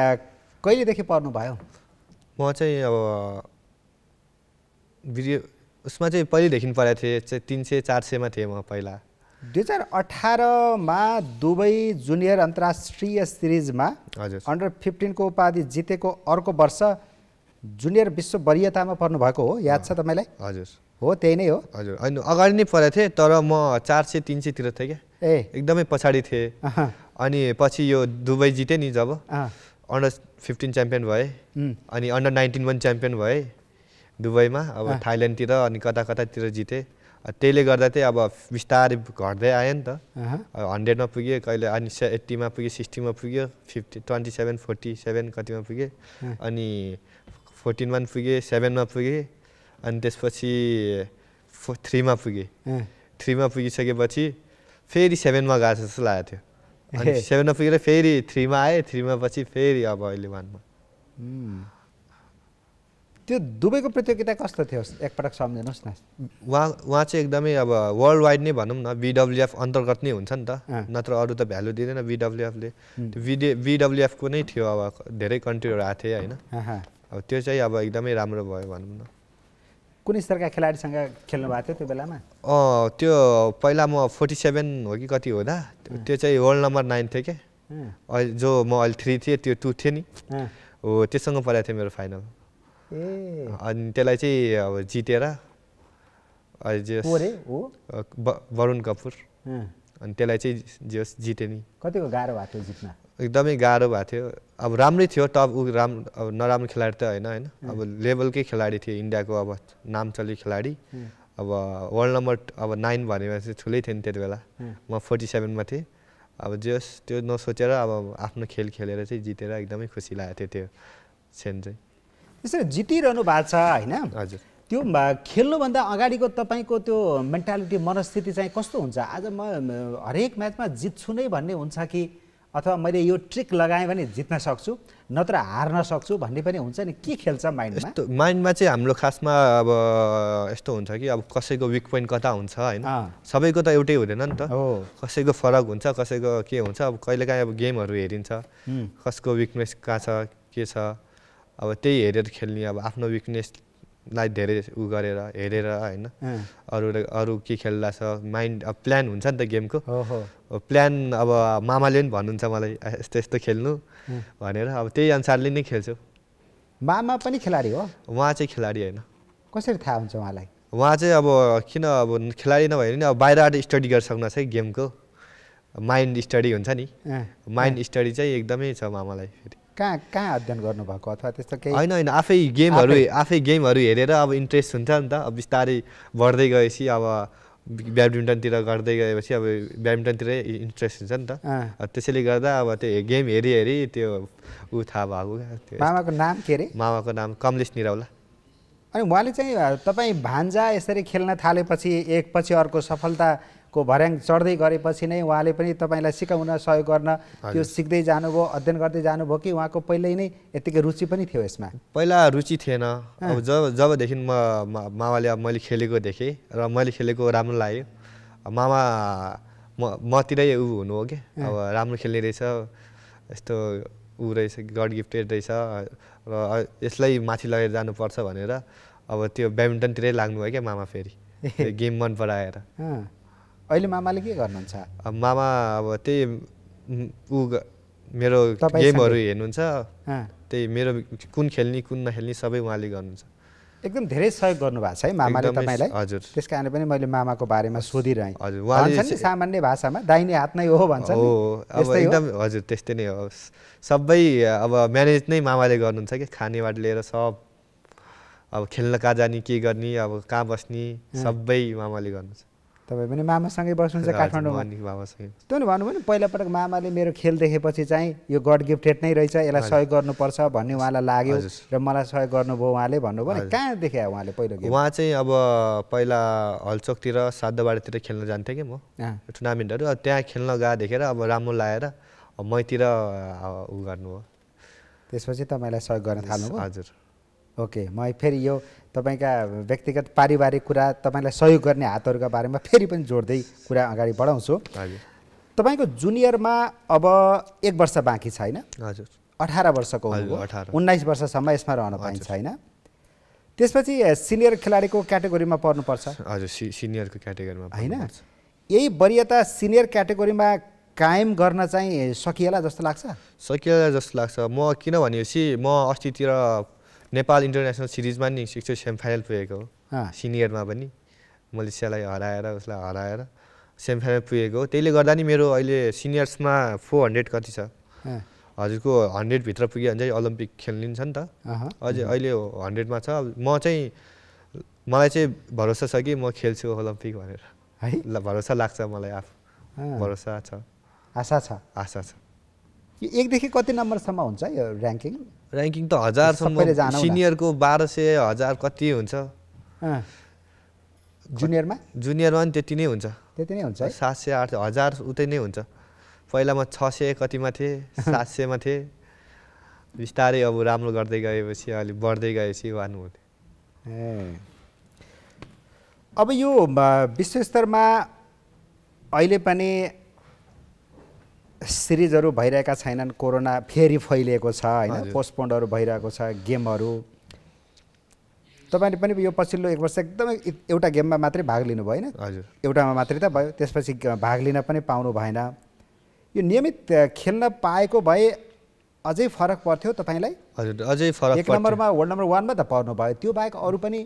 [SPEAKER 1] कहिलेदेखि भयो
[SPEAKER 2] म चाहिँ अब भिडियो उसमा चाहिँ पहिलेदेखि परेको थिएँ तिन सय चार सयमा थिएँ म पहिला
[SPEAKER 1] दुई हजार अठारमा दुबई जुनियर अन्तर्राष्ट्रिय सिरिजमा हजुर अन्डर फिफ्टिनको उपाधि जितेको अर्को वर्ष जुनियर विश्व वरियतामा
[SPEAKER 2] पर्नुभएको हो याद छ तपाईँलाई हजुर हो त्यही नै हो हजुर होइन अगाडि नै परेको थिएँ तर म चार सय तिन सयतिर थिएँ क्या ए एकदमै पछाडि थिएँ अनि पछि यो दुबई जितेँ नि जब अन्डर फिफ्टिन च्याम्पियन भएँ अनि अन्डर नाइन्टिन पनि च्याम्पियन भएँ दुबईमा अब थाइल्यान्डतिर अनि कता कतातिर जितेँ त्यसले गर्दा चाहिँ अब बिस्तारै घट्दै आयो नि त हन्ड्रेडमा पुग्यो कहिले अनि से एट्टीमा पुग्यो सिक्सटीमा पुग्यो fifty twenty seven forty seven कतिमा पुगेँ अनि फोर्टिनमा पनि पुगेँ सेभेनमा पुगेँ अनि त्यसपछि फो थ्रीमा पुगेँ थ्रीमा पुगिसकेपछि फेरि सेभेनमा गएको जस्तो लागेको थियो सेभेनमा पुगेर फेरि थ्रीमा आएँ थ्रीमा पछि फेरि अब अहिले वानमा त्यो
[SPEAKER 1] दुबईको प्रतियोगिता कस्तो थियो एकपटक सम्झनुहोस् न
[SPEAKER 2] उहाँ उहाँ चाहिँ एकदमै अब वर्ल्ड वाइड नै भनौँ न बिडब्लुएफ अन्तर्गत नै हुन्छ नि त नत्र अरू त भ्यालु दिँदैन बिडब्लुएफले बिडे बिडब्लुएफको नै थियो अब धेरै कन्ट्रीहरू आएको थिएँ होइन अब त्यो चाहिँ अब एकदमै राम्रो भयो भनौँ न
[SPEAKER 1] कुन स्तरका खेलाडीसँग खेल्नु भएको थियो त्यो बेलामा
[SPEAKER 2] अँ त्यो पहिला म फोर्टी सेभेन हो कि कति होला त्यो चाहिँ वर्ल्ड नम्बर नाइन थियो क्या अहिले जो म अहिले थ्री थिएँ त्यो टू थिएँ नि हो त्योसँग परेको थियो मेरो फाइनल ए अनि त्यसलाई चाहिँ अब जितेर वरुण कपुर अनि त्यसलाई चाहिँ जियोस् जिते नि
[SPEAKER 1] कतिको गाह्रो भएको थियो जित्न
[SPEAKER 2] एकदमै गाह्रो भएको थियो अब राम्रै थियो टप ऊ राम अब नराम्रो खेलाडी त होइन होइन अब लेभलकै खेलाडी थियो इन्डियाको अब नाम चल्यो खेलाडी अब वर्ल्ड नम्बर अब नाइन भनेपछि चाहिँ ठुलै थियो नि त्यति बेला म फोर्टी सेभेनमा थिएँ अब जियोस् त्यो नसोचेर अब आफ्नो खेल खेलेर चाहिँ जितेर एकदमै खुसी लागेको थियो त्यो सेन चाहिँ
[SPEAKER 1] यसरी जितिरहनु भएको छ होइन हजुर त्यो खेल्नुभन्दा अगाडिको तपाईँको त्यो मेन्टालिटी मनस्थिति चाहिँ कस्तो हुन्छ आज म हरेक म्याचमा जित्छु नै भन्ने हुन्छ कि अथवा मैले यो ट्रिक लगाएँ भने जित्न सक्छु नत्र हार्न सक्छु भन्ने पनि हुन्छ नि के खेल्छ माइन्डमा यस्तो
[SPEAKER 2] माइन्डमा चाहिँ हाम्रो खासमा अब यस्तो हुन्छ कि अब कसैको विक पोइन्ट कता हुन्छ होइन सबैको त एउटै हुँदैन नि त कसैको फरक हुन्छ कसैको के हुन्छ अब कहिलेकाहीँ अब गेमहरू हेरिन्छ कसको विकनेस कहाँ छ के छ अब त्यही हेरेर खेल्ने अब आफ्नो विकनेस लाई धेरै उ गरेर हेरेर होइन अरू अरू के खेल्दा छ माइन्ड अब प्लान हुन्छ नि त गेमको प्लान अब मामाले पनि भन्नुहुन्छ मलाई यस्तो यस्तो खेल्नु भनेर अब त्यही अनुसारले नै खेल्छु मामा पनि खेलाडी हो उहाँ चाहिँ खेलाडी होइन कसरी थाहा हुन्छ उहाँलाई उहाँ चाहिँ अब किन अब खेलाडी नभए पनि अब बाहिरबाट स्टडी गरिसक्नु है गेमको माइन्ड स्टडी हुन्छ नि माइन्ड स्टडी चाहिँ एकदमै छ मामालाई फेरि
[SPEAKER 1] कहाँ कहाँ अध्ययन गर्नुभएको अथवा त्यस्तो केही होइन होइन
[SPEAKER 2] आफै गेमहरू आफै गेमहरू हेरेर अब इन्ट्रेस्ट हुन्छ नि त अब बिस्तारै बढ्दै गएपछि अब ब्याडमिन्टनतिर गर्दै गएपछि अब ब्याडमिन्टनतिरै इन्ट्रेस्ट हुन्छ नि त त्यसैले गर्दा अब त्यो गेम हेरी हेरी त्यो ऊ थाहा भएको त्यो मामाको नाम के अरे मामाको नाम कमलेश निरौला
[SPEAKER 1] अनि उहाँले चाहिँ तपाईँ भान्जा यसरी खेल्न थालेपछि एकपछि अर्को सफलता को भर्याङ चढ्दै गरेपछि नै उहाँले पनि तपाईँलाई सिकाउन सहयोग गर्न त्यो सिक्दै जानुभयो अध्ययन गर्दै जानुभयो कि उहाँको पहिल्यै नै यत्तिकै रुचि पनि थियो यसमा
[SPEAKER 2] पहिला रुचि थिएन अब जब जबदेखि म मामाले अब मैले खेलेको देखेँ र मैले खेलेको राम्रो लाग्यो मामा म मतिरै ऊ हुनु हो कि अब राम्रो खेल्ने रहेछ यस्तो ऊ रहेछ गड गिफ्टेड रहेछ र यसलाई माथि लगेर जानुपर्छ भनेर अब त्यो ब्याडमिन्टनतिरै लाग्नुभयो क्या मामा फेरि गेम मन पराएर
[SPEAKER 1] अहिले मामाले के गर्नुहुन्छ
[SPEAKER 2] मामा अब त्यही ऊ मेरो गेमहरू हेर्नुहुन्छ त्यही मेरो कुन खेल्ने कुन नखेल्ने सबै उहाँले गर्नुहुन्छ
[SPEAKER 1] एकदम धेरै सहयोग गर्नुभएको छ है मामाले तपाईँलाई हजुर त्यस कारणले पनि मैले मामाको बारेमा सोधिरहेँ हजुर सामान्य भाषामा दाहिने हात नै हो भन्छ हो अब एकदम
[SPEAKER 2] हजुर त्यस्तै नै हो सबै अब म्यानेज नै मामाले गर्नुहुन्छ कि खानेबाट लिएर सब अब खेल्न कहाँ जाने के गर्ने अब कहाँ बस्ने सबै मामाले गर्नुहुन्छ तपाईँ पनि मामासँगै
[SPEAKER 1] बस्नुहुन्छ काठमाडौँमा त्यो भन्नुभयो नि पहिलापटक मामाले मेरो खेल देखेपछि चाहिँ यो गड गिफ्टेड नै रहेछ यसलाई सहयोग गर्नुपर्छ भन्ने उहाँलाई लाग्यो र मलाई सहयोग गर्नुभयो उहाँले भन्नुभयो नि कहाँ देखायो उहाँले पहिलो उहाँ
[SPEAKER 2] चाहिँ अब पहिला हलचोकतिर साधुबारीतिर खेल्न जान्थेँ कि म टुर्नामेन्टहरू त्यहाँ खेल्न गएको देखेर अब राम्रो लागेर मैतिर उ गर्नु हो त्यसपछि तपाईँलाई सहयोग गर्न थाल्नु हजुर ओके म फेरि
[SPEAKER 1] यो तपाईँका व्यक्तिगत पारिवारिक कुरा तपाईँलाई सहयोग गर्ने हातहरूका बारेमा फेरि पनि जोड्दै कुरा अगाडि बढाउँछु तपाईँको जुनियरमा अब एक वर्ष बाँकी छैन हजुर अठार वर्षको उन्नाइस वर्षसम्म यसमा रहन पाइन्छ होइन त्यसपछि सिनियर खेलाडीको क्याटेगोरीमा पर्नुपर्छ हजुर सिनियरको क्याटेगोरीमा होइन यही वरियता सिनियर क्याटेगोरीमा कायम गर्न चाहिँ सकिएला जस्तो लाग्छ
[SPEAKER 2] सकिएला जस्तो लाग्छ म किन किनभनेपछि म अस्तितिर नेपाल इन्टरनेसनल सिरिजमा नि एकचोटि सेमिफाइनल पुगेको हो सिनियरमा पनि मलेसियालाई हराएर उसलाई हराएर सेमिफाइनल पुगेको हो त्यसले गर्दा नि मेरो अहिले सिनियर्समा फोर हन्ड्रेड कति छ हजुरको हन्ड्रेडभित्र पुग्यो भने चाहिँ ओलम्पिक खेलिन्छ नि त अझै अहिले हन्ड्रेडमा छ म चाहिँ मलाई चाहिँ भरोसा छ कि म खेल्छु ओलम्पिक भनेर है ल भरोसा लाग्छ मलाई आफू भरोसा छ आशा छ आशा छ
[SPEAKER 1] एकदेखि कति नम्बरसम्म हुन्छ यो ऱ्याङ्किङ
[SPEAKER 2] ऱ्याङ्किङ त हजारसम्म सिनियरको बाह्र सय हजार कति हुन्छ जुनियरमा जुनियरमा पनि त्यति नै हुन्छ त्यति नै हुन्छ सात सय आठ हजार उतै नै हुन्छ पहिला म छ सय कतिमा थिएँ सात सयमा थिएँ बिस्तारै अब राम्रो गर्दै गएपछि अलिक बढ्दै गएपछि भानुभयो ए अब यो विश्व स्तरमा
[SPEAKER 1] अहिले पनि सिरिजहरू भइरहेका छैनन् कोरोना फेरि फैलिएको छ होइन पोस्टपोन्डहरू भइरहेको छ गेमहरू तपाईँले पनि यो पछिल्लो एक वर्ष एकदमै एउटा गेममा मात्रै भाग लिनुभयो होइन हजुर एउटामा मात्रै त भयो त्यसपछि भाग लिन पनि पाउनु भएन यो नियमित खेल्न पाएको भए अझै फरक पर्थ्यो तपाईँलाई
[SPEAKER 2] हजुर अझै फरक एक नम्बरमा
[SPEAKER 1] वर्ल्ड नम्बर वानमा त पर्नु भयो त्यो बाहेक अरू पनि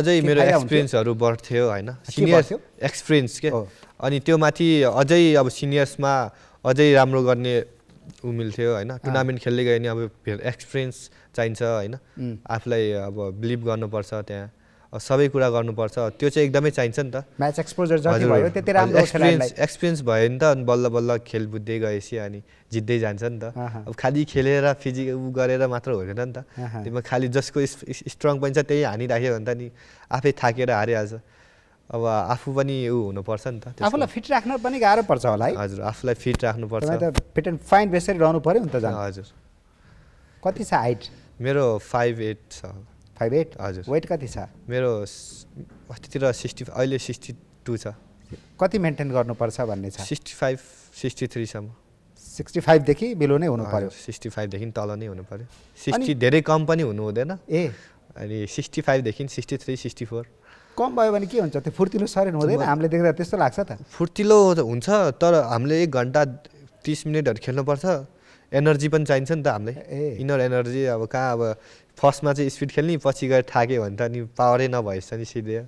[SPEAKER 2] अझै मेरो एक्सपिरियन्सहरू बढ्थ्यो होइन सिनियर एक्सपिरियन्स के अनि त्यो माथि अझै अब सिनियर्समा अझै राम्रो गर्ने ऊ मिल्थ्यो होइन टुर्नामेन्ट खेल्दै गयो भने अब फेरि एक्सपिरियन्स चाहिन्छ होइन आफूलाई अब बिलिभ गर्नुपर्छ त्यहाँ सबै कुरा गर्नुपर्छ त्यो चाहिँ एकदमै चाहिन्छ नि त म्याच एक्सपोजर एक्सपिरियन्स एक्सपिरियन्स भयो नि त अनि बल्ल बल्ल खेल बुझ्दै गएपछि अनि जित्दै जान्छ नि त अब खालि खेलेर फिजिक ऊ गरेर मात्र होइन नि त खालि जसको स्ट्रङ पनि छ त्यही हानिराख्यो भने त नि आफै थाकेर हारिहाल्छ अब आफू पनि ऊ हुनुपर्छ नि त आफूलाई फिट राख्न पनि गाह्रो पर्छ होला है हजुर आफूलाई फिट राख्नुपर्छ
[SPEAKER 1] फिट एन्ड फाइन बेसरी रहनु पऱ्यो नि त
[SPEAKER 2] हजुर कति छ हाइट मेरो फाइभ एट छ फाइभ एट हजुर वेट कति छ मेरो अस्तितिर सिक्सटी अहिले सिक्सटी टू छ कति मेन्टेन गर्नुपर्छ भन्ने छ सिक्सटी फाइभ सिक्सटी थ्रीसम्म सिक्सटी फाइभदेखि बिलो नै हुनु पऱ्यो सिक्सटी फाइभदेखि तल नै हुनु पऱ्यो सिक्सटी धेरै कम पनि हुनु हुँदैन ए अनि सिक्सटी फाइभदेखि सिक्सटी थ्री सिक्सटी फोर कम भयो भने के हुन्छ त्यो फुर्तिलो सरेन हुँदैन
[SPEAKER 1] हामीले देख्दा त्यस्तो लाग्छ त
[SPEAKER 2] फुर्तिलो हुन्छ तर हामीले एक घन्टा तिस मिनटहरू खेल्नुपर्छ एनर्जी पनि चाहिन्छ नि त हामीलाई इनर एनर्जी अब कहाँ अब फर्स्टमा चाहिँ स्पिड खेल्ने पछि गएर थाक्यो भने त नि पावरै नभएछ नि सिधै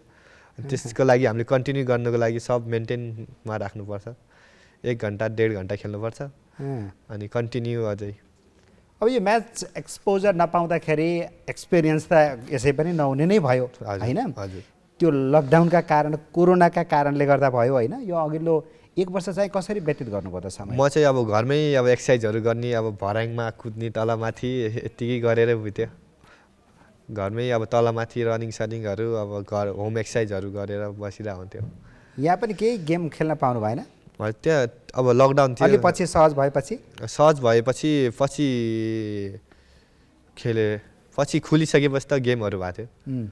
[SPEAKER 2] त्यसको लागि हामीले कन्टिन्यू गर्नुको लागि सब मेन्टेनमा राख्नुपर्छ एक घन्टा डेढ घन्टा खेल्नुपर्छ अनि कन्टिन्यू अझै
[SPEAKER 1] अब यो म्याच एक्सपोजर नपाउँदाखेरि एक्सपिरियन्स त यसै पनि नहुने नै भयो होइन त्यो लकडाउनका कारण कोरोनाका कारणले गर्दा भयो होइन यो अघिल्लो एक वर्ष चाहिँ कसरी व्यतीत गर्नुभयो
[SPEAKER 2] म चाहिँ अब घरमै अब एक्सर्साइजहरू गर्ने अब भर्याङमा कुद्ने तलमाथि यत्तिकै गरेरै बित्यो घरमै अब तलमाथि रनिङ सनिङहरू अब घर होम एक्सर्साइजहरू गरेर बसिरहेको हुन्थ्यो
[SPEAKER 1] यहाँ पनि केही गेम खेल्न पाउनु भएन
[SPEAKER 2] त्यहाँ अब लकडाउन थियो पछि सहज भएपछि सहज भएपछि पछि खेले पछि खुलिसकेपछि त गेमहरू भएको थियो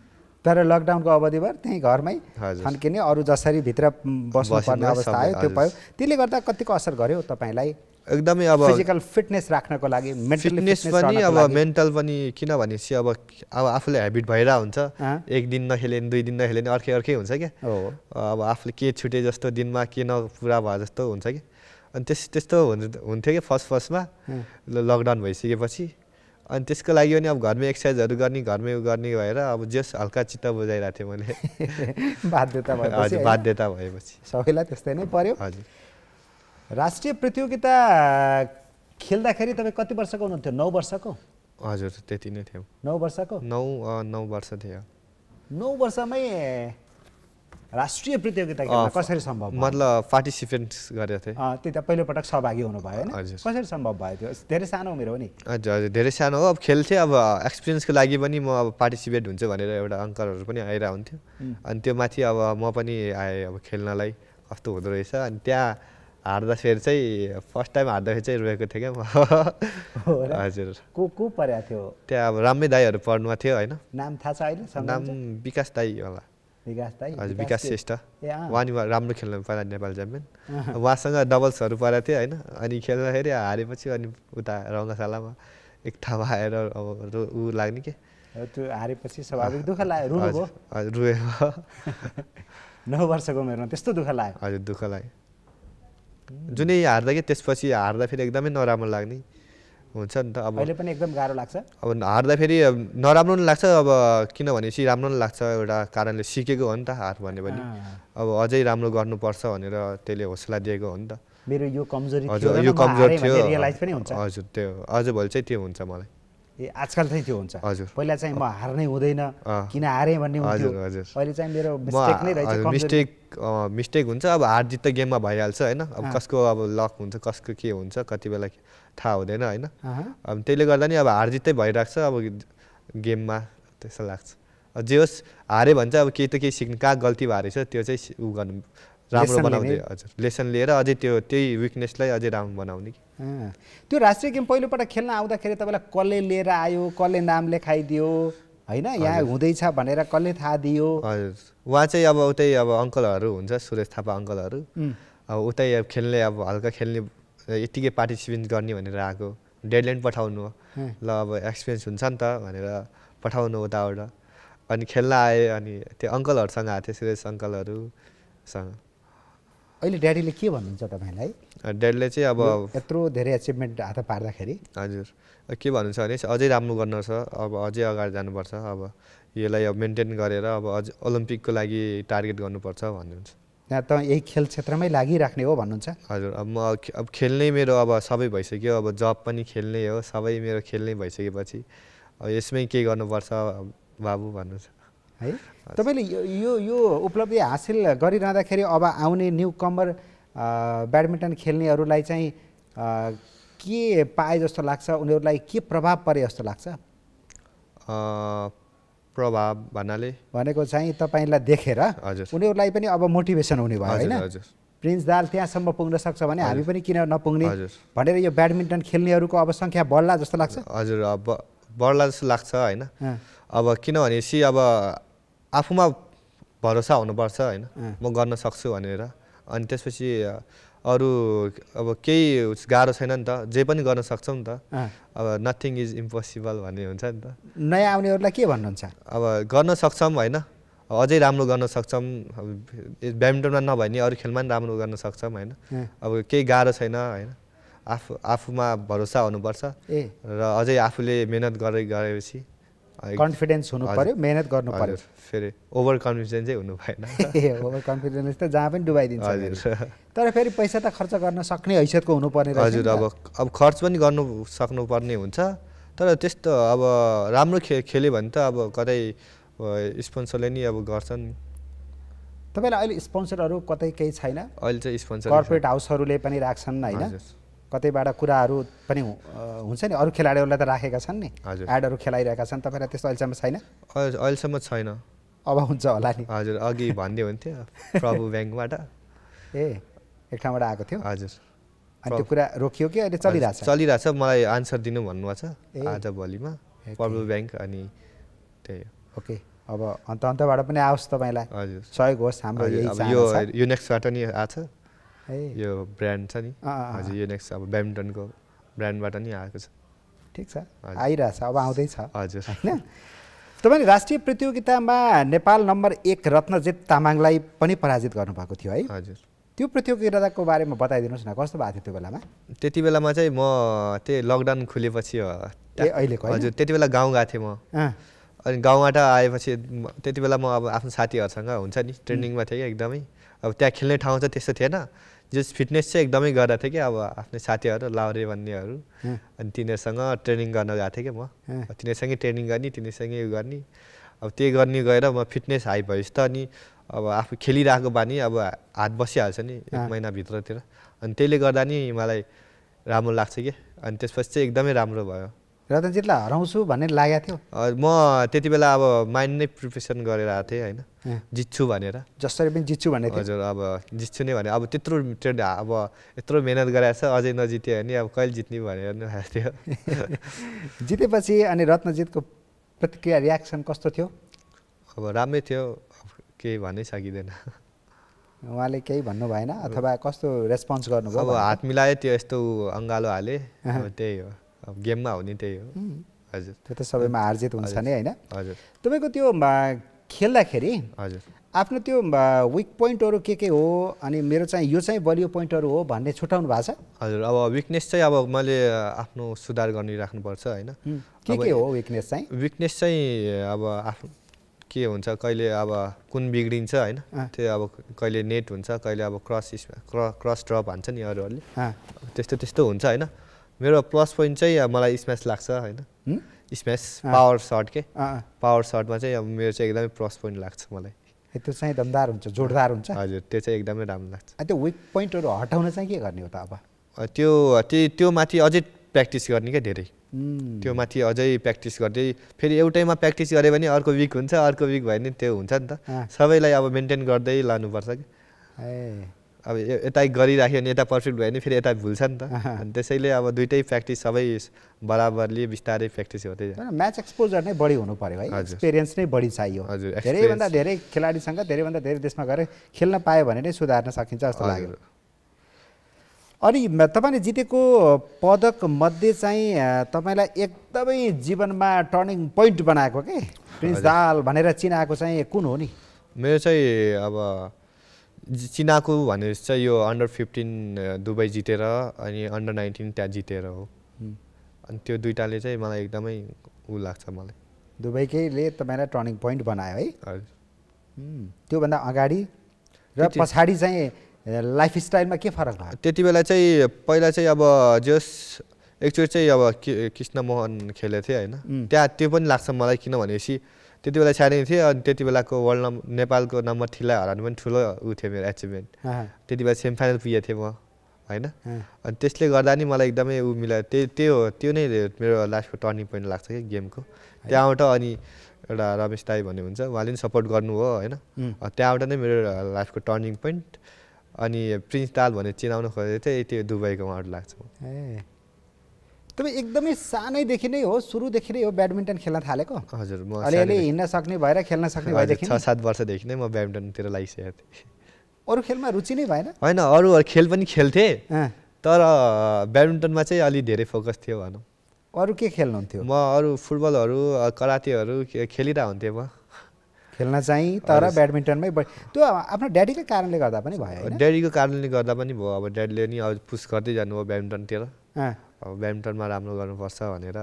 [SPEAKER 1] तर लकडाउनको अवधिभर त्यहीँ घरमै फन्किने अरू जसरी भित्र बस्नुपर्ने अवस्था आयो त्यो भयो त्यसले गर्दा कतिको असर गर्यो तपाईँलाई एकदमै अब फिजिकल फिटनेस राख्नको लागि
[SPEAKER 2] फिटनेस पनि अब मेन्टल पनि किनभनेपछि अब अब आफूले हेबिट भइरहेको हुन्छ एक दिन नखेले दुई दिन नखेले नि अर्कै अर्कै हुन्छ क्या अब आफूले के छुटे जस्तो दिनमा के न पुरा भयो जस्तो हुन्छ कि अनि त्यस त्यस्तो हुन्थ्यो कि फर्स्ट फर्स्टमा लकडाउन भइसकेपछि अनि त्यसको लागि पनि अब घरमै एक्सर्साइजहरू गर्ने घरमै गर्ने भएर अब जस हल्का चित्त बुझाइरहेको थिएँ मैले
[SPEAKER 1] बाध्यता भएपछि हजुर बाध्यता भएपछि सबैलाई त्यस्तै नै पर्यो हजुर राष्ट्रिय प्रतियोगिता खेल्दाखेरि तपाईँ कति वर्षको हुनुहुन्थ्यो नौ वर्षको
[SPEAKER 2] हजुर त्यति नै थियो नौ वर्षको नौ नौ वर्ष थियो
[SPEAKER 1] नौ वर्षमै राष्ट्रिय प्रतियोगिता कसरी सम्भव मतलब पार्टिसिपेन्ट गरेको थिएँ त्यही त पहिलोपटक सहभागी हुनुभयो होइन कसरी सम्भव भयो त्यो धेरै सानो उमेर हो नि
[SPEAKER 2] हजुर हजुर धेरै सानो हो अब खेल्थेँ अब एक्सपिरियन्सको लागि पनि म अब पार्टिसिपेट हुन्छु भनेर एउटा अङ्करहरू पनि आइरहेको हुन्थ्यो अनि त्यो माथि अब म पनि आएँ अब खेल्नलाई कस्तो हुँदो रहेछ अनि त्यहाँ हार्दाखेरि चाहिँ फर्स्ट टाइम हार्दाखेरि चाहिँ रोएको थिएँ क्या म हजुर
[SPEAKER 1] को को परेको थियो
[SPEAKER 2] त्यहाँ अब राम्रै दाईहरू पढ्नुमा थियो होइन
[SPEAKER 1] नाम थाहा छ अहिले नाम
[SPEAKER 2] विकास दाई होला विकास दाई विकास श्रेष्ठ उहाँ राम्रो खेल्नु पहिला नेपाल च्याम्पियन उहाँसँग डबल्सहरू परेको थियो होइन अनि खेल्दाखेरि हारेपछि अनि उता रङ्गशालामा एक ठाउँ आएर अब ऊ लाग्ने के त्यो हारेपछि स्वाभाविक
[SPEAKER 1] दुःख लाग्यो रुनु
[SPEAKER 2] रुए नौ वर्षको उमेरमा त्यस्तो दुःख लाग्यो हजुर दुःख लाग्यो जुनै हार्दा कि त्यसपछि हार्दा फेरि एकदमै नराम्रो लाग्ने हुन्छ नि त अब अहिले
[SPEAKER 1] पनि एकदम गाह्रो लाग्छ
[SPEAKER 2] अब हार्दाखेरि नराम्रो पनि लाग्छ अब किनभने भनेपछि राम्रो पनि लाग्छ एउटा कारणले सिकेको हो नि त हार भन्यो भने अब अझै राम्रो गर्नुपर्छ भनेर त्यसले हौसला दिएको हो नि त
[SPEAKER 1] मेरो यो कमजोरी हजुर यो कमजोर थियो
[SPEAKER 2] हजुर त्यो आजभोलि चाहिँ त्यो हुन्छ मलाई
[SPEAKER 1] ए आजकल चाहिँ त्यो हुन्छ हजुर पहिला चाहिँ म हार्नै हुँदैन किन हारेँ भन्ने हुन्थ्यो अहिले चाहिँ मेरो मिस्टेक नै मिस्टेक
[SPEAKER 2] मिस्टेक हुन्छ अब हार जित त गेममा भइहाल्छ होइन अब कसको अब लक हुन्छ कसको के हुन्छ कति बेला थाहा हुँदैन होइन अब त्यसले गर्दा नि अब हार जित्तै भइरहेको छ अब गेममा त्यस्तो लाग्छ जे होस् हारे भने चाहिँ अब केही त केही सिक्नु कहाँ गल्ती भएर रहेछ त्यो चाहिँ उ गर्नु राम्रो बनाउने हजुर लेसन लिएर अझै त्यो त्यही विकनेसलाई अझै राम्रो बनाउने कि
[SPEAKER 1] त्यो राष्ट्रिय गेम पहिलोपल्ट खेल्न आउँदाखेरि तपाईँलाई कसले लिएर आयो कसले नाम लेखाइदियो होइन यहाँ हुँदैछ भनेर कसले थाहा दियो
[SPEAKER 2] हजुर उहाँ चाहिँ अब उतै अब अङ्कलहरू हुन्छ सुरेश थापा अङ्कलहरू अब उतै अब खेल्ने अब हल्का खेल्ने यत्तिकै पार्टिसिपेन्ट गर्ने भनेर आएको डेडलाइन पठाउनु ल अब एक्सपिरियन्स हुन्छ नि त भनेर पठाउनु उताबाट अनि खेल्न आएँ अनि त्यो अङ्कलहरूसँग आएको थिएँ सुरेश अङ्कलहरूसँग अहिले
[SPEAKER 1] ड्याडीले के भन्नुहुन्छ तपाईँलाई
[SPEAKER 2] ड्याडीले चाहिँ अब
[SPEAKER 1] यत्रो धेरै एचिभमेन्ट हात पार्दाखेरि
[SPEAKER 2] हजुर के भन्नुहुन्छ भने अझै राम्रो छ अब अझै अगाडि जानुपर्छ अब यसलाई अब मेन्टेन गरेर अब अझ ओलम्पिकको लागि टार्गेट गर्नुपर्छ भन्नुहुन्छ
[SPEAKER 1] त यही खेल क्षेत्रमै लागिराख्ने हो भन्नुहुन्छ
[SPEAKER 2] हजुर अब म अब खेल्ने मेरो अब सबै भइसक्यो अब जब पनि खेल्ने हो सबै मेरो खेल्ने भइसकेपछि अब यसमै केही गर्नुपर्छ बाबु भन्नु है
[SPEAKER 1] तपाईँले यो यो उपलब्धि हासिल गरिरहँदाखेरि अब आउने न्यु कमर ब्याडमिन्टन खेल्नेहरूलाई चाहिँ के पाए जस्तो लाग्छ उनीहरूलाई के प्रभाव परे जस्तो लाग्छ
[SPEAKER 2] प्रभाव भन्नाले
[SPEAKER 1] भनेको चाहिँ तपाईँलाई देखेर हजुर उनीहरूलाई पनि अब मोटिभेसन हुने भयो होइन प्रिन्स दाल त्यहाँसम्म पुग्न सक्छ भने हामी पनि किन नपुग्ने भनेर यो ब्याडमिन्टन खेल्नेहरूको अब सङ्ख्या बढ्ला जस्तो लाग्छ
[SPEAKER 2] हजुर अब बढ्ला जस्तो लाग्छ होइन अब किनभनेपछि अब आफूमा भरोसा हुनुपर्छ होइन म गर्न सक्छु भनेर अनि त्यसपछि अरू अब केही गाह्रो छैन नि त जे पनि गर्न सक्छौँ नि त अब नथिङ इज इम्पोसिबल भन्ने हुन्छ नि त
[SPEAKER 1] नयाँ आउनेहरूलाई के भन्नुहुन्छ
[SPEAKER 2] अब गर्न सक्छौँ होइन अझै राम्रो गर्न सक्छौँ अब ब्याडमिन्टनमा नभए नि अरू खेलमा पनि राम्रो गर्न सक्छौँ होइन अब केही गाह्रो छैन होइन आफू आफूमा भरोसा हुनुपर्छ र अझै आफूले मेहनत गरे गरेपछि कन्फिडेन्स हुनु पर्यो मेहनत गर्नु पर्यो फेरि ओभर कन्फिडेन्सै हुनु भएन ए
[SPEAKER 1] ओभर कन्फिडेन्स त जहाँ पनि डुबाइदिन्छ तर फेरि पैसा त खर्च गर्न सक्ने हैसियतको हुनुपर्ने हजुर अब
[SPEAKER 2] अब खर्च पनि गर्नु सक्नुपर्ने हुन्छ तर त्यस्तो अब राम्रो खे खेल्यो भने त अब कतै स्पोन्सरले नि अब गर्छन्
[SPEAKER 1] तपाईँलाई अहिले स्पोन्सरहरू कतै केही छैन
[SPEAKER 2] अहिले चाहिँ स्पोन्सर कर्पोरेट
[SPEAKER 1] हाउसहरूले पनि राख्छन् होइन कतैबाट कुराहरू पनि हुन्छ नि अरू खेलाडीहरूलाई त राखेका छन् नि एडहरू खेलाइरहेका छन् तपाईँलाई त्यस्तो अहिलेसम्म छैन
[SPEAKER 2] अहिलेसम्म छैन अब हुन्छ होला नि हजुर अघि भन्दै हुन्थ्यो प्रभु ब्याङ्कबाट ए एक ठाउँबाट आएको थियो हजुर अनि त्यो कुरा रोकियो
[SPEAKER 1] कि अहिले छ चलिरहेको
[SPEAKER 2] चलिरहेको छ मलाई आन्सर दिनु भन्नुभएको छ आज भोलिमा प्रभु ब्याङ्क अनि त्यही ओके अब
[SPEAKER 1] अन्त अन्तबाट पनि आओस् तपाईँलाई हजुर सहयोग होस् हाम्रो
[SPEAKER 2] यो नेक्स्टबाट नि आएको छ है यो ब्रान्ड छ नि हजुर यो नेक्स्ट अब ब्याडमिन्टनको ब्रान्डबाट नि आएको छ ठिक छ आइरहेछ अब आउँदैछ हजुर होइन
[SPEAKER 1] तपाईँले राष्ट्रिय प्रतियोगितामा नेपाल नम्बर एक रत्नजित तामाङलाई पनि पराजित गर्नुभएको थियो है हजुर त्यो प्रतियोगिताको बारेमा बताइदिनुहोस् न कस्तो भएको थियो त्यो बेलामा
[SPEAKER 2] त्यति बेलामा चाहिँ म त्यही लकडाउन खुलेपछि अहिलेको हजुर त्यति बेला गाउँ गएको थिएँ म अनि गाउँबाट आएपछि त्यति बेला म अब आफ्नो साथीहरूसँग हुन्छ नि ट्रेनिङमा थिएँ एकदमै अब त्यहाँ खेल्ने ठाउँ चाहिँ त्यस्तो थिएन जस फिटनेस चाहिँ एकदमै गर्दा थिएँ कि अब आफ्नै साथीहरू लाउरे भन्नेहरू अनि तिनीहरूसँग ट्रेनिङ गर्न गएको थिएँ कि म तिनीहरूसँगै ट्रेनिङ गर्ने तिनीहरूसँगै उयो गर्ने अब त्यही गर्ने गएर म फिटनेस हाई भएपछि त अनि अब आफू खेलिरहेको बानी अब हात बसिहाल्छ नि एक महिनाभित्रतिर अनि त्यसले गर्दा नि मलाई राम्रो लाग्छ कि अनि त्यसपछि चाहिँ एकदमै राम्रो भयो
[SPEAKER 1] रतनजीलाई हराउँछु भन्ने लागेको
[SPEAKER 2] थियो म त्यति बेला अब माइन्ड नै प्रिपेरेसन गरेर आएको थिएँ होइन जित्छु भनेर जसरी पनि जित्छु भनेर हजुर अब जित्छु नै भने अब त्यत्रो ट्रेड अब यत्रो मिहिनेत गराएको छ अझै नजित्यो भने अब कहिले जित्ने भनेर नै भएको थियो
[SPEAKER 1] जितेपछि अनि रत्नजितको प्रतिक्रिया रियाक्सन कस्तो थियो
[SPEAKER 2] अब राम्रै थियो केही भन्नै सकिँदैन
[SPEAKER 1] उहाँले केही भन्नु भएन अथवा कस्तो रेस्पोन्स गर्नुभयो अब हात
[SPEAKER 2] मिलायो त्यो यस्तो अङ्गालो हाले त्यही हो गेममा हो नि त्यही हो हजुर त्यो त सबैमा आर्जित हुन्छ नि होइन हजुर
[SPEAKER 1] तपाईँको त्यो खेल्दाखेरि हजुर आफ्नो त्यो विक पोइन्टहरू के के हो अनि मेरो चाहिँ यो चाहिँ बलियो पोइन्टहरू हो भन्ने छुट्याउनु भएको छ
[SPEAKER 2] हजुर अब विकनेस चाहिँ अब मैले आफ्नो सुधार गरिराख्नुपर्छ होइन के के हो विकनेस चाहिँ विकनेस चाहिँ अब आफ्नो के हुन्छ कहिले अब कुन बिग्रिन्छ होइन त्यो अब कहिले नेट हुन्छ कहिले अब क्रस क्रस ड्रप भन्छ नि अरूहरूले त्यस्तो त्यस्तो हुन्छ होइन मेरो प्लस पोइन्ट चाहिँ मलाई स्म्यास लाग्छ होइन स्म्यास पावर सर्ट के पावर सर्टमा चाहिँ अब मेरो चाहिँ एकदमै प्लस पोइन्ट लाग्छ मलाई त्यो चाहिँ दमदार हुन्छ जोरदार हुन्छ हजुर त्यो चाहिँ एकदमै राम्रो लाग्छ त्यो विक पोइन्टहरू हटाउन चाहिँ के गर्ने हो त अब त्यो त्यही त्यो माथि अझै प्र्याक्टिस गर्ने क्या धेरै त्यो माथि अझै प्र्याक्टिस गर्दै फेरि एउटैमा प्र्याक्टिस गऱ्यो भने अर्को विक हुन्छ अर्को विक भयो भने त्यो हुन्छ नि त सबैलाई अब मेन्टेन गर्दै लानुपर्छ कि ए अब यता गरिराख्यो भने यता पर्फेक्ट भयो भने फेरि यता भुल्छ नि त अनि त्यसैले अब दुइटै प्र्याक्टिस सबै बराबरले बिस्तारै प्र्याक्टिस हुँदै जान्छ
[SPEAKER 1] म्याच एक्सपोजर नै बढी हुनु पऱ्यो है
[SPEAKER 2] एक्सपिरियन्स नै बढी चाहियो हजुर धेरैभन्दा
[SPEAKER 1] धेरै खेलाडीसँग धेरैभन्दा धेरै देशमा गएर खेल्न पायो भने नै सुधार्न सकिन्छ जस्तो लाग्यो अनि तपाईँले जितेको पदकमध्ये चाहिँ तपाईँलाई एकदमै जीवनमा टर्निङ पोइन्ट बनाएको के प्रिन्स दाल भनेर चिनाएको
[SPEAKER 2] चाहिँ कुन हो नि मेरो चाहिँ अब चिनाको भनेपछि चाहिँ यो अन्डर फिफ्टिन दुबई जितेर अनि अन्डर नाइन्टिन त्यहाँ जितेर हो अनि त्यो दुइटाले चाहिँ मलाई एकदमै ऊ लाग्छ मलाई
[SPEAKER 1] दुबईकैले तपाईँलाई टर्निङ पोइन्ट बनायो है
[SPEAKER 2] हजुर
[SPEAKER 1] त्योभन्दा अगाडि र पछाडि चाहिँ लाइफस्टाइलमा के फरक
[SPEAKER 2] भयो त्यति बेला चाहिँ पहिला चाहिँ अब जस एकचोटि चाहिँ अब कृष्ण मोहन खेलेको थिएँ होइन त्यहाँ त्यो पनि लाग्छ मलाई किनभनेपछि त्यति बेला सानै थिएँ अनि त्यति बेलाको वर्ल्ड नम्बर नेपालको नम्बर थिला हराउनु पनि ठुलो ऊ थियो मेरो एचिभमेन्ट त्यति बेला सेमिफाइनल पुगेको थिएँ म होइन अनि त्यसले गर्दा नि मलाई एकदमै ऊ मिला त्यही त्यो हो त्यो नै मेरो लास्टको टर्निङ पोइन्ट लाग्छ कि गेमको त्यहाँबाट अनि एउटा रमेश दाई भन्ने हुन्छ उहाँले पनि सपोर्ट गर्नु हो होइन त्यहाँबाट नै मेरो लाइफको टर्निङ पोइन्ट अनि प्रिन्स दाल भन्ने चिनाउनु खोजेको थिएँ त्यो दुबईको उहाँहरू लाग्छ
[SPEAKER 1] ए तपाईँ एकदमै सानैदेखि नै हो सुरुदेखि नै हो ब्याडमिन्टन खेल्न थालेको
[SPEAKER 2] हजुर म अलिअलि
[SPEAKER 1] हिँड्न सक्ने भएर खेल्न सक्ने भएदेखि छ
[SPEAKER 2] सात वर्षदेखि नै म ब्याडमिन्टनतिर लागिसकेको थिएँ
[SPEAKER 1] अरू खेलमा रुचि नै भएन
[SPEAKER 2] होइन अरू खेल पनि खेल्थेँ तर ब्याडमिन्टनमा चाहिँ अलि धेरै फोकस थियो भनौँ अरू के खेल्नुहुन्थ्यो म अरू फुटबलहरू करातेहरू खेलिरहेको हुन्थेँ म खेल्न चाहिँ तर
[SPEAKER 1] ब्याडमिन्टनमै त्यो आफ्नो ड्याडीकै कारणले गर्दा पनि भयो
[SPEAKER 2] ड्याडीको कारणले गर्दा पनि भयो अब ड्याडीले नि अब पुस गर्दै जानुभयो ब्याडमिन्टनतिर अब ब्याडमिन्टनमा राम्रो गर्नुपर्छ भनेर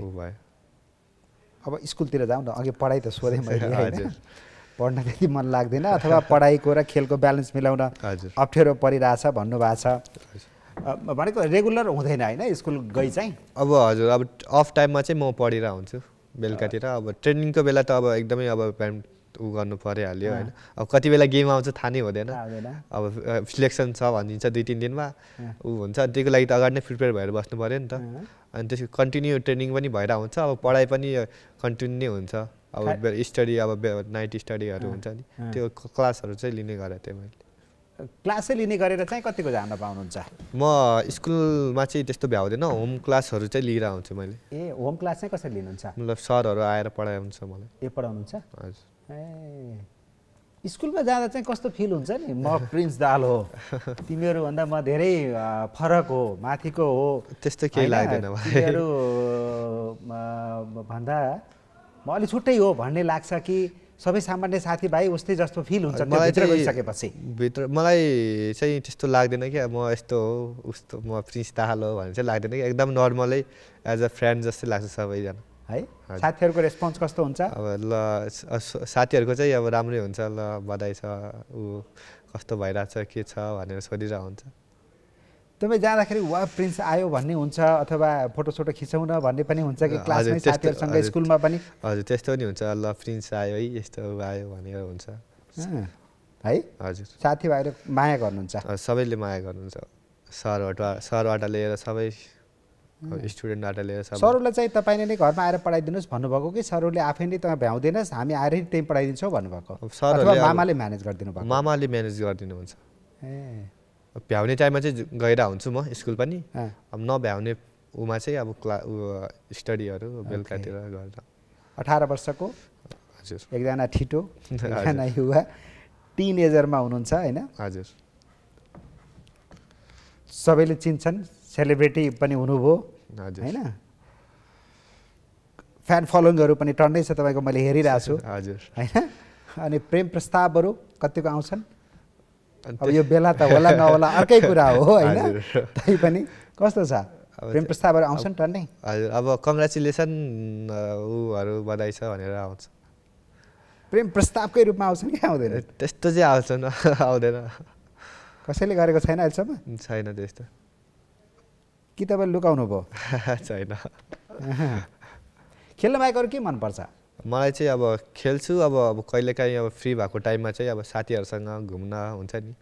[SPEAKER 2] ऊ भयो
[SPEAKER 1] अब स्कुलतिर जाउँ न अघि पढाइ त सोधेँ मैले हजुर पढ्न त्यति मन लाग्दैन अथवा पढाइको र खेलको ब्यालेन्स मिलाउन
[SPEAKER 2] अप्ठ्यारो
[SPEAKER 1] परिरहेछ भन्नुभएको छ भनेको रेगुलर हुँदैन होइन स्कुल गई चाहिँ
[SPEAKER 2] अब हजुर अब अफ टाइममा चाहिँ म पढिरहन्छु हुन्छु बेलुकातिर अब ट्रेनिङको बेला त अब एकदमै अब ऊ गर्नु परिहाल्यो होइन अब कति बेला गेम आउँछ थाहा नै हुँदैन अब सिलेक्सन छ भनिदिन्छ दुई तिन दिनमा ऊ हुन्छ त्यसको लागि त अगाडि नै प्रिपेयर भएर बस्नु पऱ्यो नि त अनि त्यसको कन्टिन्यू ट्रेनिङ पनि भएर हुन्छ अब पढाइ पनि कन्टिन्यू नै हुन्छ अब स्टडी अब नाइट स्टडीहरू हुन्छ नि त्यो क्लासहरू चाहिँ लिने गरेको थिएँ मैले
[SPEAKER 1] क्लासै लिने गरेर चाहिँ कतिको जान पाउनुहुन्छ
[SPEAKER 2] म स्कुलमा चाहिँ त्यस्तो भ्याउँदैन होम क्लासहरू चाहिँ लिएर आउँछु मैले
[SPEAKER 1] ए होम क्लास चाहिँ कसरी लिनुहुन्छ
[SPEAKER 2] मतलब सरहरू आएर पढाइ हुन्छ मलाई ए पढाउनुहुन्छ हजुर
[SPEAKER 1] स्कुलमा जाँदा चाहिँ कस्तो फिल हुन्छ नि म प्रिन्स दाल हो तिमीहरूभन्दा म धेरै फरक हो माथिको हो त्यस्तो केही लाग्दैन तिमीहरू भन्दा म अलिक छुट्टै हो भन्ने लाग्छ कि सबै सामान्य साथीभाइ उस्तै जस्तो फिल हुन्छ
[SPEAKER 2] भित्र मलाई चाहिँ त्यस्तो लाग्दैन कि म यस्तो हो उस्तो म प्रिन्स दाल हो भन्ने चाहिँ लाग्दैन कि एकदम नर्मलै एज अ फ्रेन्ड जस्तै लाग्छ सबैजना है साथीहरूको रेस्पोन्स कस्तो हुन्छ अब ल साथीहरूको चाहिँ अब राम्रै हुन्छ ल बधाई छ ऊ कस्तो भइरहेछ के छ भनेर सोधिरहेको हुन्छ
[SPEAKER 1] तपाईँ जाँदाखेरि वा प्रिन्स आयो भन्ने हुन्छ अथवा फोटो फोटोसोटो खिचौँ न भन्ने पनि हुन्छ कि क्लासमै साथीहरूसँग स्कुलमा पनि
[SPEAKER 2] हजुर त्यस्तो पनि हुन्छ ल प्रिन्स आयो है यस्तो आयो भनेर हुन्छ है हजुर साथीभाइहरू माया गर्नुहुन्छ सबैले माया गर्नुहुन्छ सरबाट सरबाट लिएर सबै स्टुडेन्ट लिएर सरहरूलाई
[SPEAKER 1] चाहिँ तपाईँले नै घरमा आएर पढाइदिनुहोस् भन्नुभएको कि सरहरूले आफै नै तपाईँ भ्याउँदैनस् हामी आएर त्यहीँ पढाइदिन्छौँ भन्नुभएको सरहरूले मामाले म्यानेज
[SPEAKER 2] गरिदिनु भएको मामाले म्यानेज गरिदिनु हुन्छ ए भ्याउने टाइममा चाहिँ गएर हुन्छु म स्कुल पनि अब नभ्याउने उमा चाहिँ अब क्ला स्टडीहरू बेलुकातिर गरेर
[SPEAKER 1] अठार वर्षको हजुर एकजना ठिटो एकजना युवा टिन एजरमा हुनुहुन्छ होइन हजुर सबैले चिन्छन् सेलिब्रेटी पनि हुनुभयो होइन फ्यान फलोइङहरू पनि टन्डै छ तपाईँको मैले हेरिरहेको छु
[SPEAKER 2] हजुर होइन
[SPEAKER 1] अनि प्रेम प्रस्तावहरू कतिको आउँछन् अब यो बेला त होला नहोला अर्कै कुरा हो होइन तैपनि कस्तो छ प्रेम प्रस्तावहरू आउँछन् टन्डै
[SPEAKER 2] हजुर अब कङ्ग्रेचुलेसन ऊहरू बधाई छ भनेर आउँछ
[SPEAKER 1] प्रेम प्रस्तावकै रूपमा आउँछन् कि आउँदैन त्यस्तो चाहिँ आउँछन् आउँदैन कसैले गरेको छैन अहिलेसम्म छैन त्यस्तो कि तपाईँले लुकाउनु
[SPEAKER 2] भयो छैन
[SPEAKER 1] खेल्न बाहेक अरू के मनपर्छ
[SPEAKER 2] मलाई चाहिँ अब खेल्छु अब अब कहिलेकाहीँ अब फ्री भएको टाइममा चाहिँ अब साथीहरूसँग घुम्न हुन्छ नि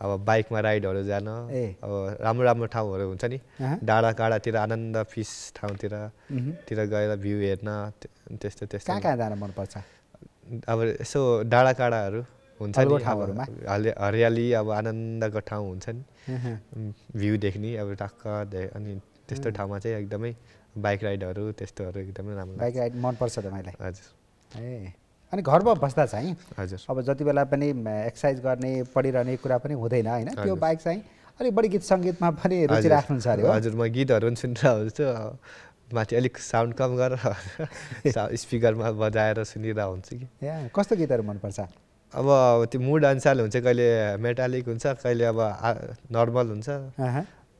[SPEAKER 2] अब बाइकमा राइडहरू जान अब राम्रो राम्रो ठाउँहरू हुन्छ नि डाँडा काँडातिर आनन्द फिस ठाउँतिर तिर गएर भ्यू हेर्न त्यस्तो त्यस्तो कहाँ कहाँ जान मनपर्छ अब यसो डाँडा काँडाहरू हुन्छ नि ठाउँहरूमा हरियाली अब आनन्दको ठाउँ हुन्छ नि भ्यू देख्ने अब टक्क अनि त्यस्तो ठाउँमा चाहिँ एकदमै बाइक राइडहरू त्यस्तोहरू एकदमै राम्रो बाइक राइड
[SPEAKER 1] मनपर्छ मलाई
[SPEAKER 2] हजुर
[SPEAKER 1] ए अनि घरमा बस्दा चाहिँ हजुर अब जति बेला पनि एक्सर्साइज गर्ने पढिरहने कुरा पनि
[SPEAKER 2] हुँदैन होइन त्यो बाइक
[SPEAKER 1] चाहिँ अलिक बढी गीत सङ्गीतमा पनि रुचि राख्नुहुन्छ अरे हजुर
[SPEAKER 2] म गीतहरू पनि सुनिरहन्छु माथि अलिक साउन्ड कम गरेर स्पिकरमा बजाएर सुनिरहेको हुन्छु
[SPEAKER 1] कि कस्तो गीतहरू मनपर्छ
[SPEAKER 2] अब त्यो मुड अनुसार हुन्छ कहिले मेटालिक हुन्छ कहिले अब नर्मल हुन्छ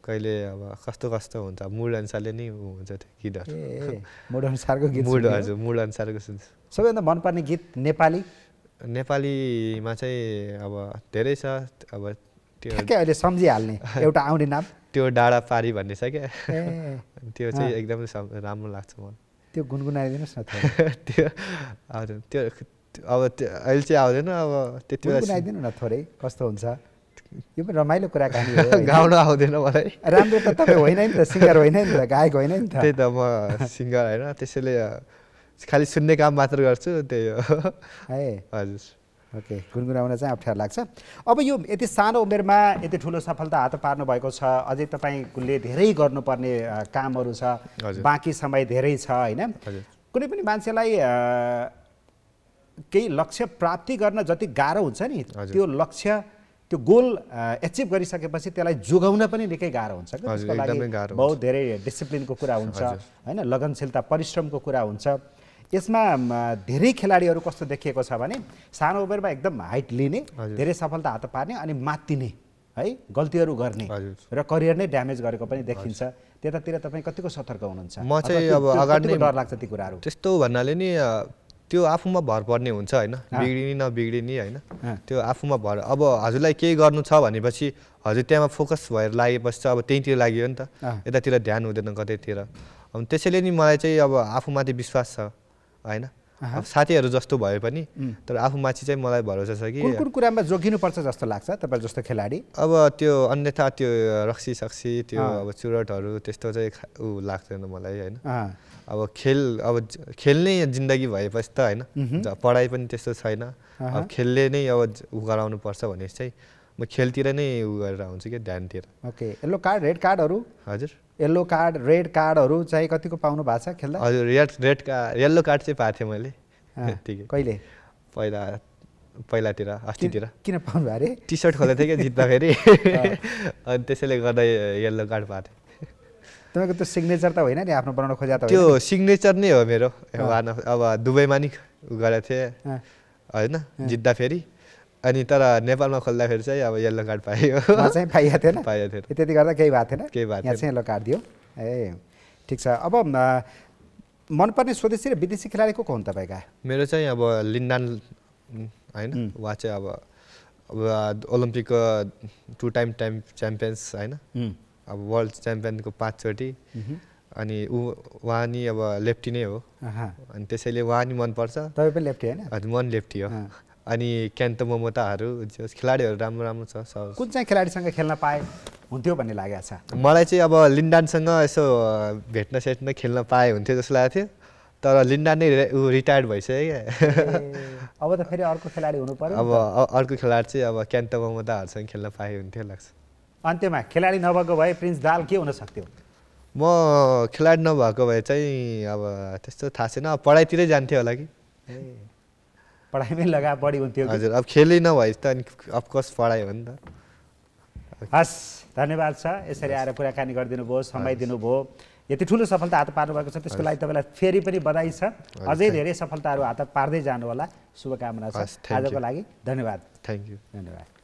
[SPEAKER 2] कहिले अब कस्तो कस्तो हुन्छ मुड अनुसारले नै हुन्छ त्यो गीतहरू मुड अनुसारको मुड हजुर मुड अनुसारको सुन्छु
[SPEAKER 1] सबैभन्दा मनपर्ने गीत
[SPEAKER 2] नेपाली नेपालीमा चाहिँ अब धेरै छ अब त्यो अहिले सम्झिहाल्ने एउटा आउने नाम त्यो डाँडा पारी भन्ने छ क्या त्यो चाहिँ एकदमै राम्रो लाग्छ मलाई
[SPEAKER 1] त्यो गुनगुनाइदिनुहोस् न त्यो
[SPEAKER 2] हजुर त्यो अब अहिले चाहिँ आउँदैन अब त्यति बेला सुनाइदिनु न थोरै कस्तो हुन्छ
[SPEAKER 1] यो पनि रमाइलो कुरा गाउन
[SPEAKER 2] आउँदैन मलाई राम्रो त तपाईँ होइन नि त सिङ्गर होइन नि त गायक होइन नि त त्यही त म सिङ्गर होइन त्यसैले खालि सुन्ने काम मात्र गर्छु त्यही हो है हजुर ओके गुनगुनाउन चाहिँ अप्ठ्यारो लाग्छ
[SPEAKER 1] अब यो यति सानो उमेरमा यति ठुलो सफलता हात पार्नु भएको छ अझै तपाईँले धेरै गर्नुपर्ने कामहरू छ बाँकी समय धेरै छ होइन कुनै पनि मान्छेलाई केही लक्ष्य प्राप्ति गर्न जति गाह्रो हुन्छ नि त्यो लक्ष्य त्यो गोल एचिभ गरिसकेपछि त्यसलाई जोगाउन पनि निकै गाह्रो हुन्छ त्यसको लागि बहुत धेरै डिसिप्लिनको कुरा हुन्छ होइन लगनशीलता परिश्रमको कुरा हुन्छ यसमा धेरै खेलाडीहरू कस्तो देखिएको छ भने सानो उमेरमा एकदम हाइट लिने धेरै सफलता हात पार्ने अनि मात्तिने है गल्तीहरू गर्ने र करियर नै ड्यामेज गरेको पनि देखिन्छ त्यतातिर तपाईँ कतिको सतर्क हुनुहुन्छ म चाहिँ अब अगाडि डर लाग्छ ती कुराहरू
[SPEAKER 2] त्यस्तो भन्नाले नि त्यो आफूमा भर पर्ने हुन्छ होइन बिग्रिने नबिग्रिने होइन त्यो आफूमा भर अब हजुरलाई केही गर्नु छ भनेपछि हजुर त्यहाँमा फोकस भएर लागेपछि चाहिँ अब त्यहीँतिर लाग्यो नि त यतातिर ध्यान हुँदैन कतैतिर अनि त्यसैले नि मलाई चाहिँ अब आफूमाथि विश्वास छ होइन अब साथीहरू जस्तो भए पनि तर आफूमाथि चाहिँ मलाई भरोसा छ कि कुन कुरामा जोगिनुपर्छ जस्तो लाग्छ तपाईँ जस्तो खेलाडी अब त्यो अन्यथा त्यो रक्सी सक्सी त्यो अब चुरटहरू त्यस्तो चाहिँ ऊ लाग्दैन मलाई होइन अब खेल अब खेल्ने जिन्दगी भएपछि त होइन पढाइ पनि त्यस्तो छैन अब खेलले नै अब गराउनु पर्छ भने चाहिँ म खेलतिर नै उ गरेर आउँछु क्या ध्यानतिर ओके यल्लो कार्ड रेड कार्डहरू हजुर
[SPEAKER 1] यल्लो कार्ड रेड कार्डहरू चाहिँ कतिको पाउनु भएको छ खेल्दा
[SPEAKER 2] हजुर red red card yellow card चाहिँ पाएको थिएँ मैले ठिक कहिले पहिला पहिलातिर अस्तितिर
[SPEAKER 1] किन पाउनु भयो अरे
[SPEAKER 2] टी सर्ट खोलेको थिएँ क्या जित्दाखेरि अनि त्यसैले गर्दा यल्लो कार्ड पाएको थिएँ
[SPEAKER 1] तपाईँको त्यो सिग्नेचर त होइन नि आफ्नो बनाउन खोजा त त्यो
[SPEAKER 2] सिग्नेचर नै हो मेरो अब दुबईमा नि गरेको थिएँ होइन जित्दा फेरि अनि तर नेपालमा खोल्दाखेरि चाहिँ अब यल्लो कार्ड पाइयो चाहिँ पाइएको थिएन पाइएको थिएन
[SPEAKER 1] त्यति गर्दा केही भएको थिएन केही भएको चाहिँ यल्लो कार्ड दियो ए ठिक छ अब मनपर्ने स्वदेशी र विदेशी खेलाडी को को हुन् तपाईँका
[SPEAKER 2] मेरो चाहिँ अब लिन्डान होइन उहाँ चाहिँ अब ओलम्पिकको टु टाइम टाइम च्याम्पियन्स होइन अब वर्ल्ड च्याम्पियनको पाँचचोटि अनि ऊ उहाँ नि अब लेफ्टी नै हो अनि त्यसैले उहाँ नि मनपर्छ तपाईँ पनि लेफ्टी होइन हजुर मन लेफ्टी हो अनि क्यान्तो मोमोताहरू खेलाडीहरू राम्रो राम्रो छ कुन
[SPEAKER 1] चाहिँ खेलाडीसँग खेल्न पाए हुन्थ्यो भन्ने लागेको
[SPEAKER 2] छ मलाई चाहिँ अब लिन्डानसँग यसो भेट्न सेट्न खेल्न पाए हुन्थ्यो जस्तो लागेको थियो तर लिन्डान नै ऊ रिटायर्ड भइसक्यो क्या
[SPEAKER 1] अब त फेरि अर्को खेलाडी हुनु पऱ्यो अब
[SPEAKER 2] अर्को खेलाडी चाहिँ अब क्यान्तो मोमोताहरूसँग खेल्न पाए हुन्थ्यो लाग्छ
[SPEAKER 1] अन्त्यमा खेलाडी नभएको भए प्रिन्स दाल के हुन सक्थ्यो
[SPEAKER 2] म खेलाडी नभएको भए चाहिँ अब त्यस्तो थाहा छैन पढाइतिरै जान्थ्यो होला कि
[SPEAKER 1] पढाइमै लगा बढी हुन्थ्यो हजुर
[SPEAKER 2] अब खेलै नभए त अनि अफकोर्स पढाइ हो नि त
[SPEAKER 1] हस् धन्यवाद छ यसरी आएर कुराकानी गरिदिनु भयो समय दिनुभयो यति ठुलो सफलता हात पार्नुभएको छ त्यसको लागि तपाईँलाई फेरि पनि बधाई छ अझै धेरै सफलताहरू हात पार्दै जानु होला शुभकामना छ आजको लागि धन्यवाद थ्याङ्क यू धन्यवाद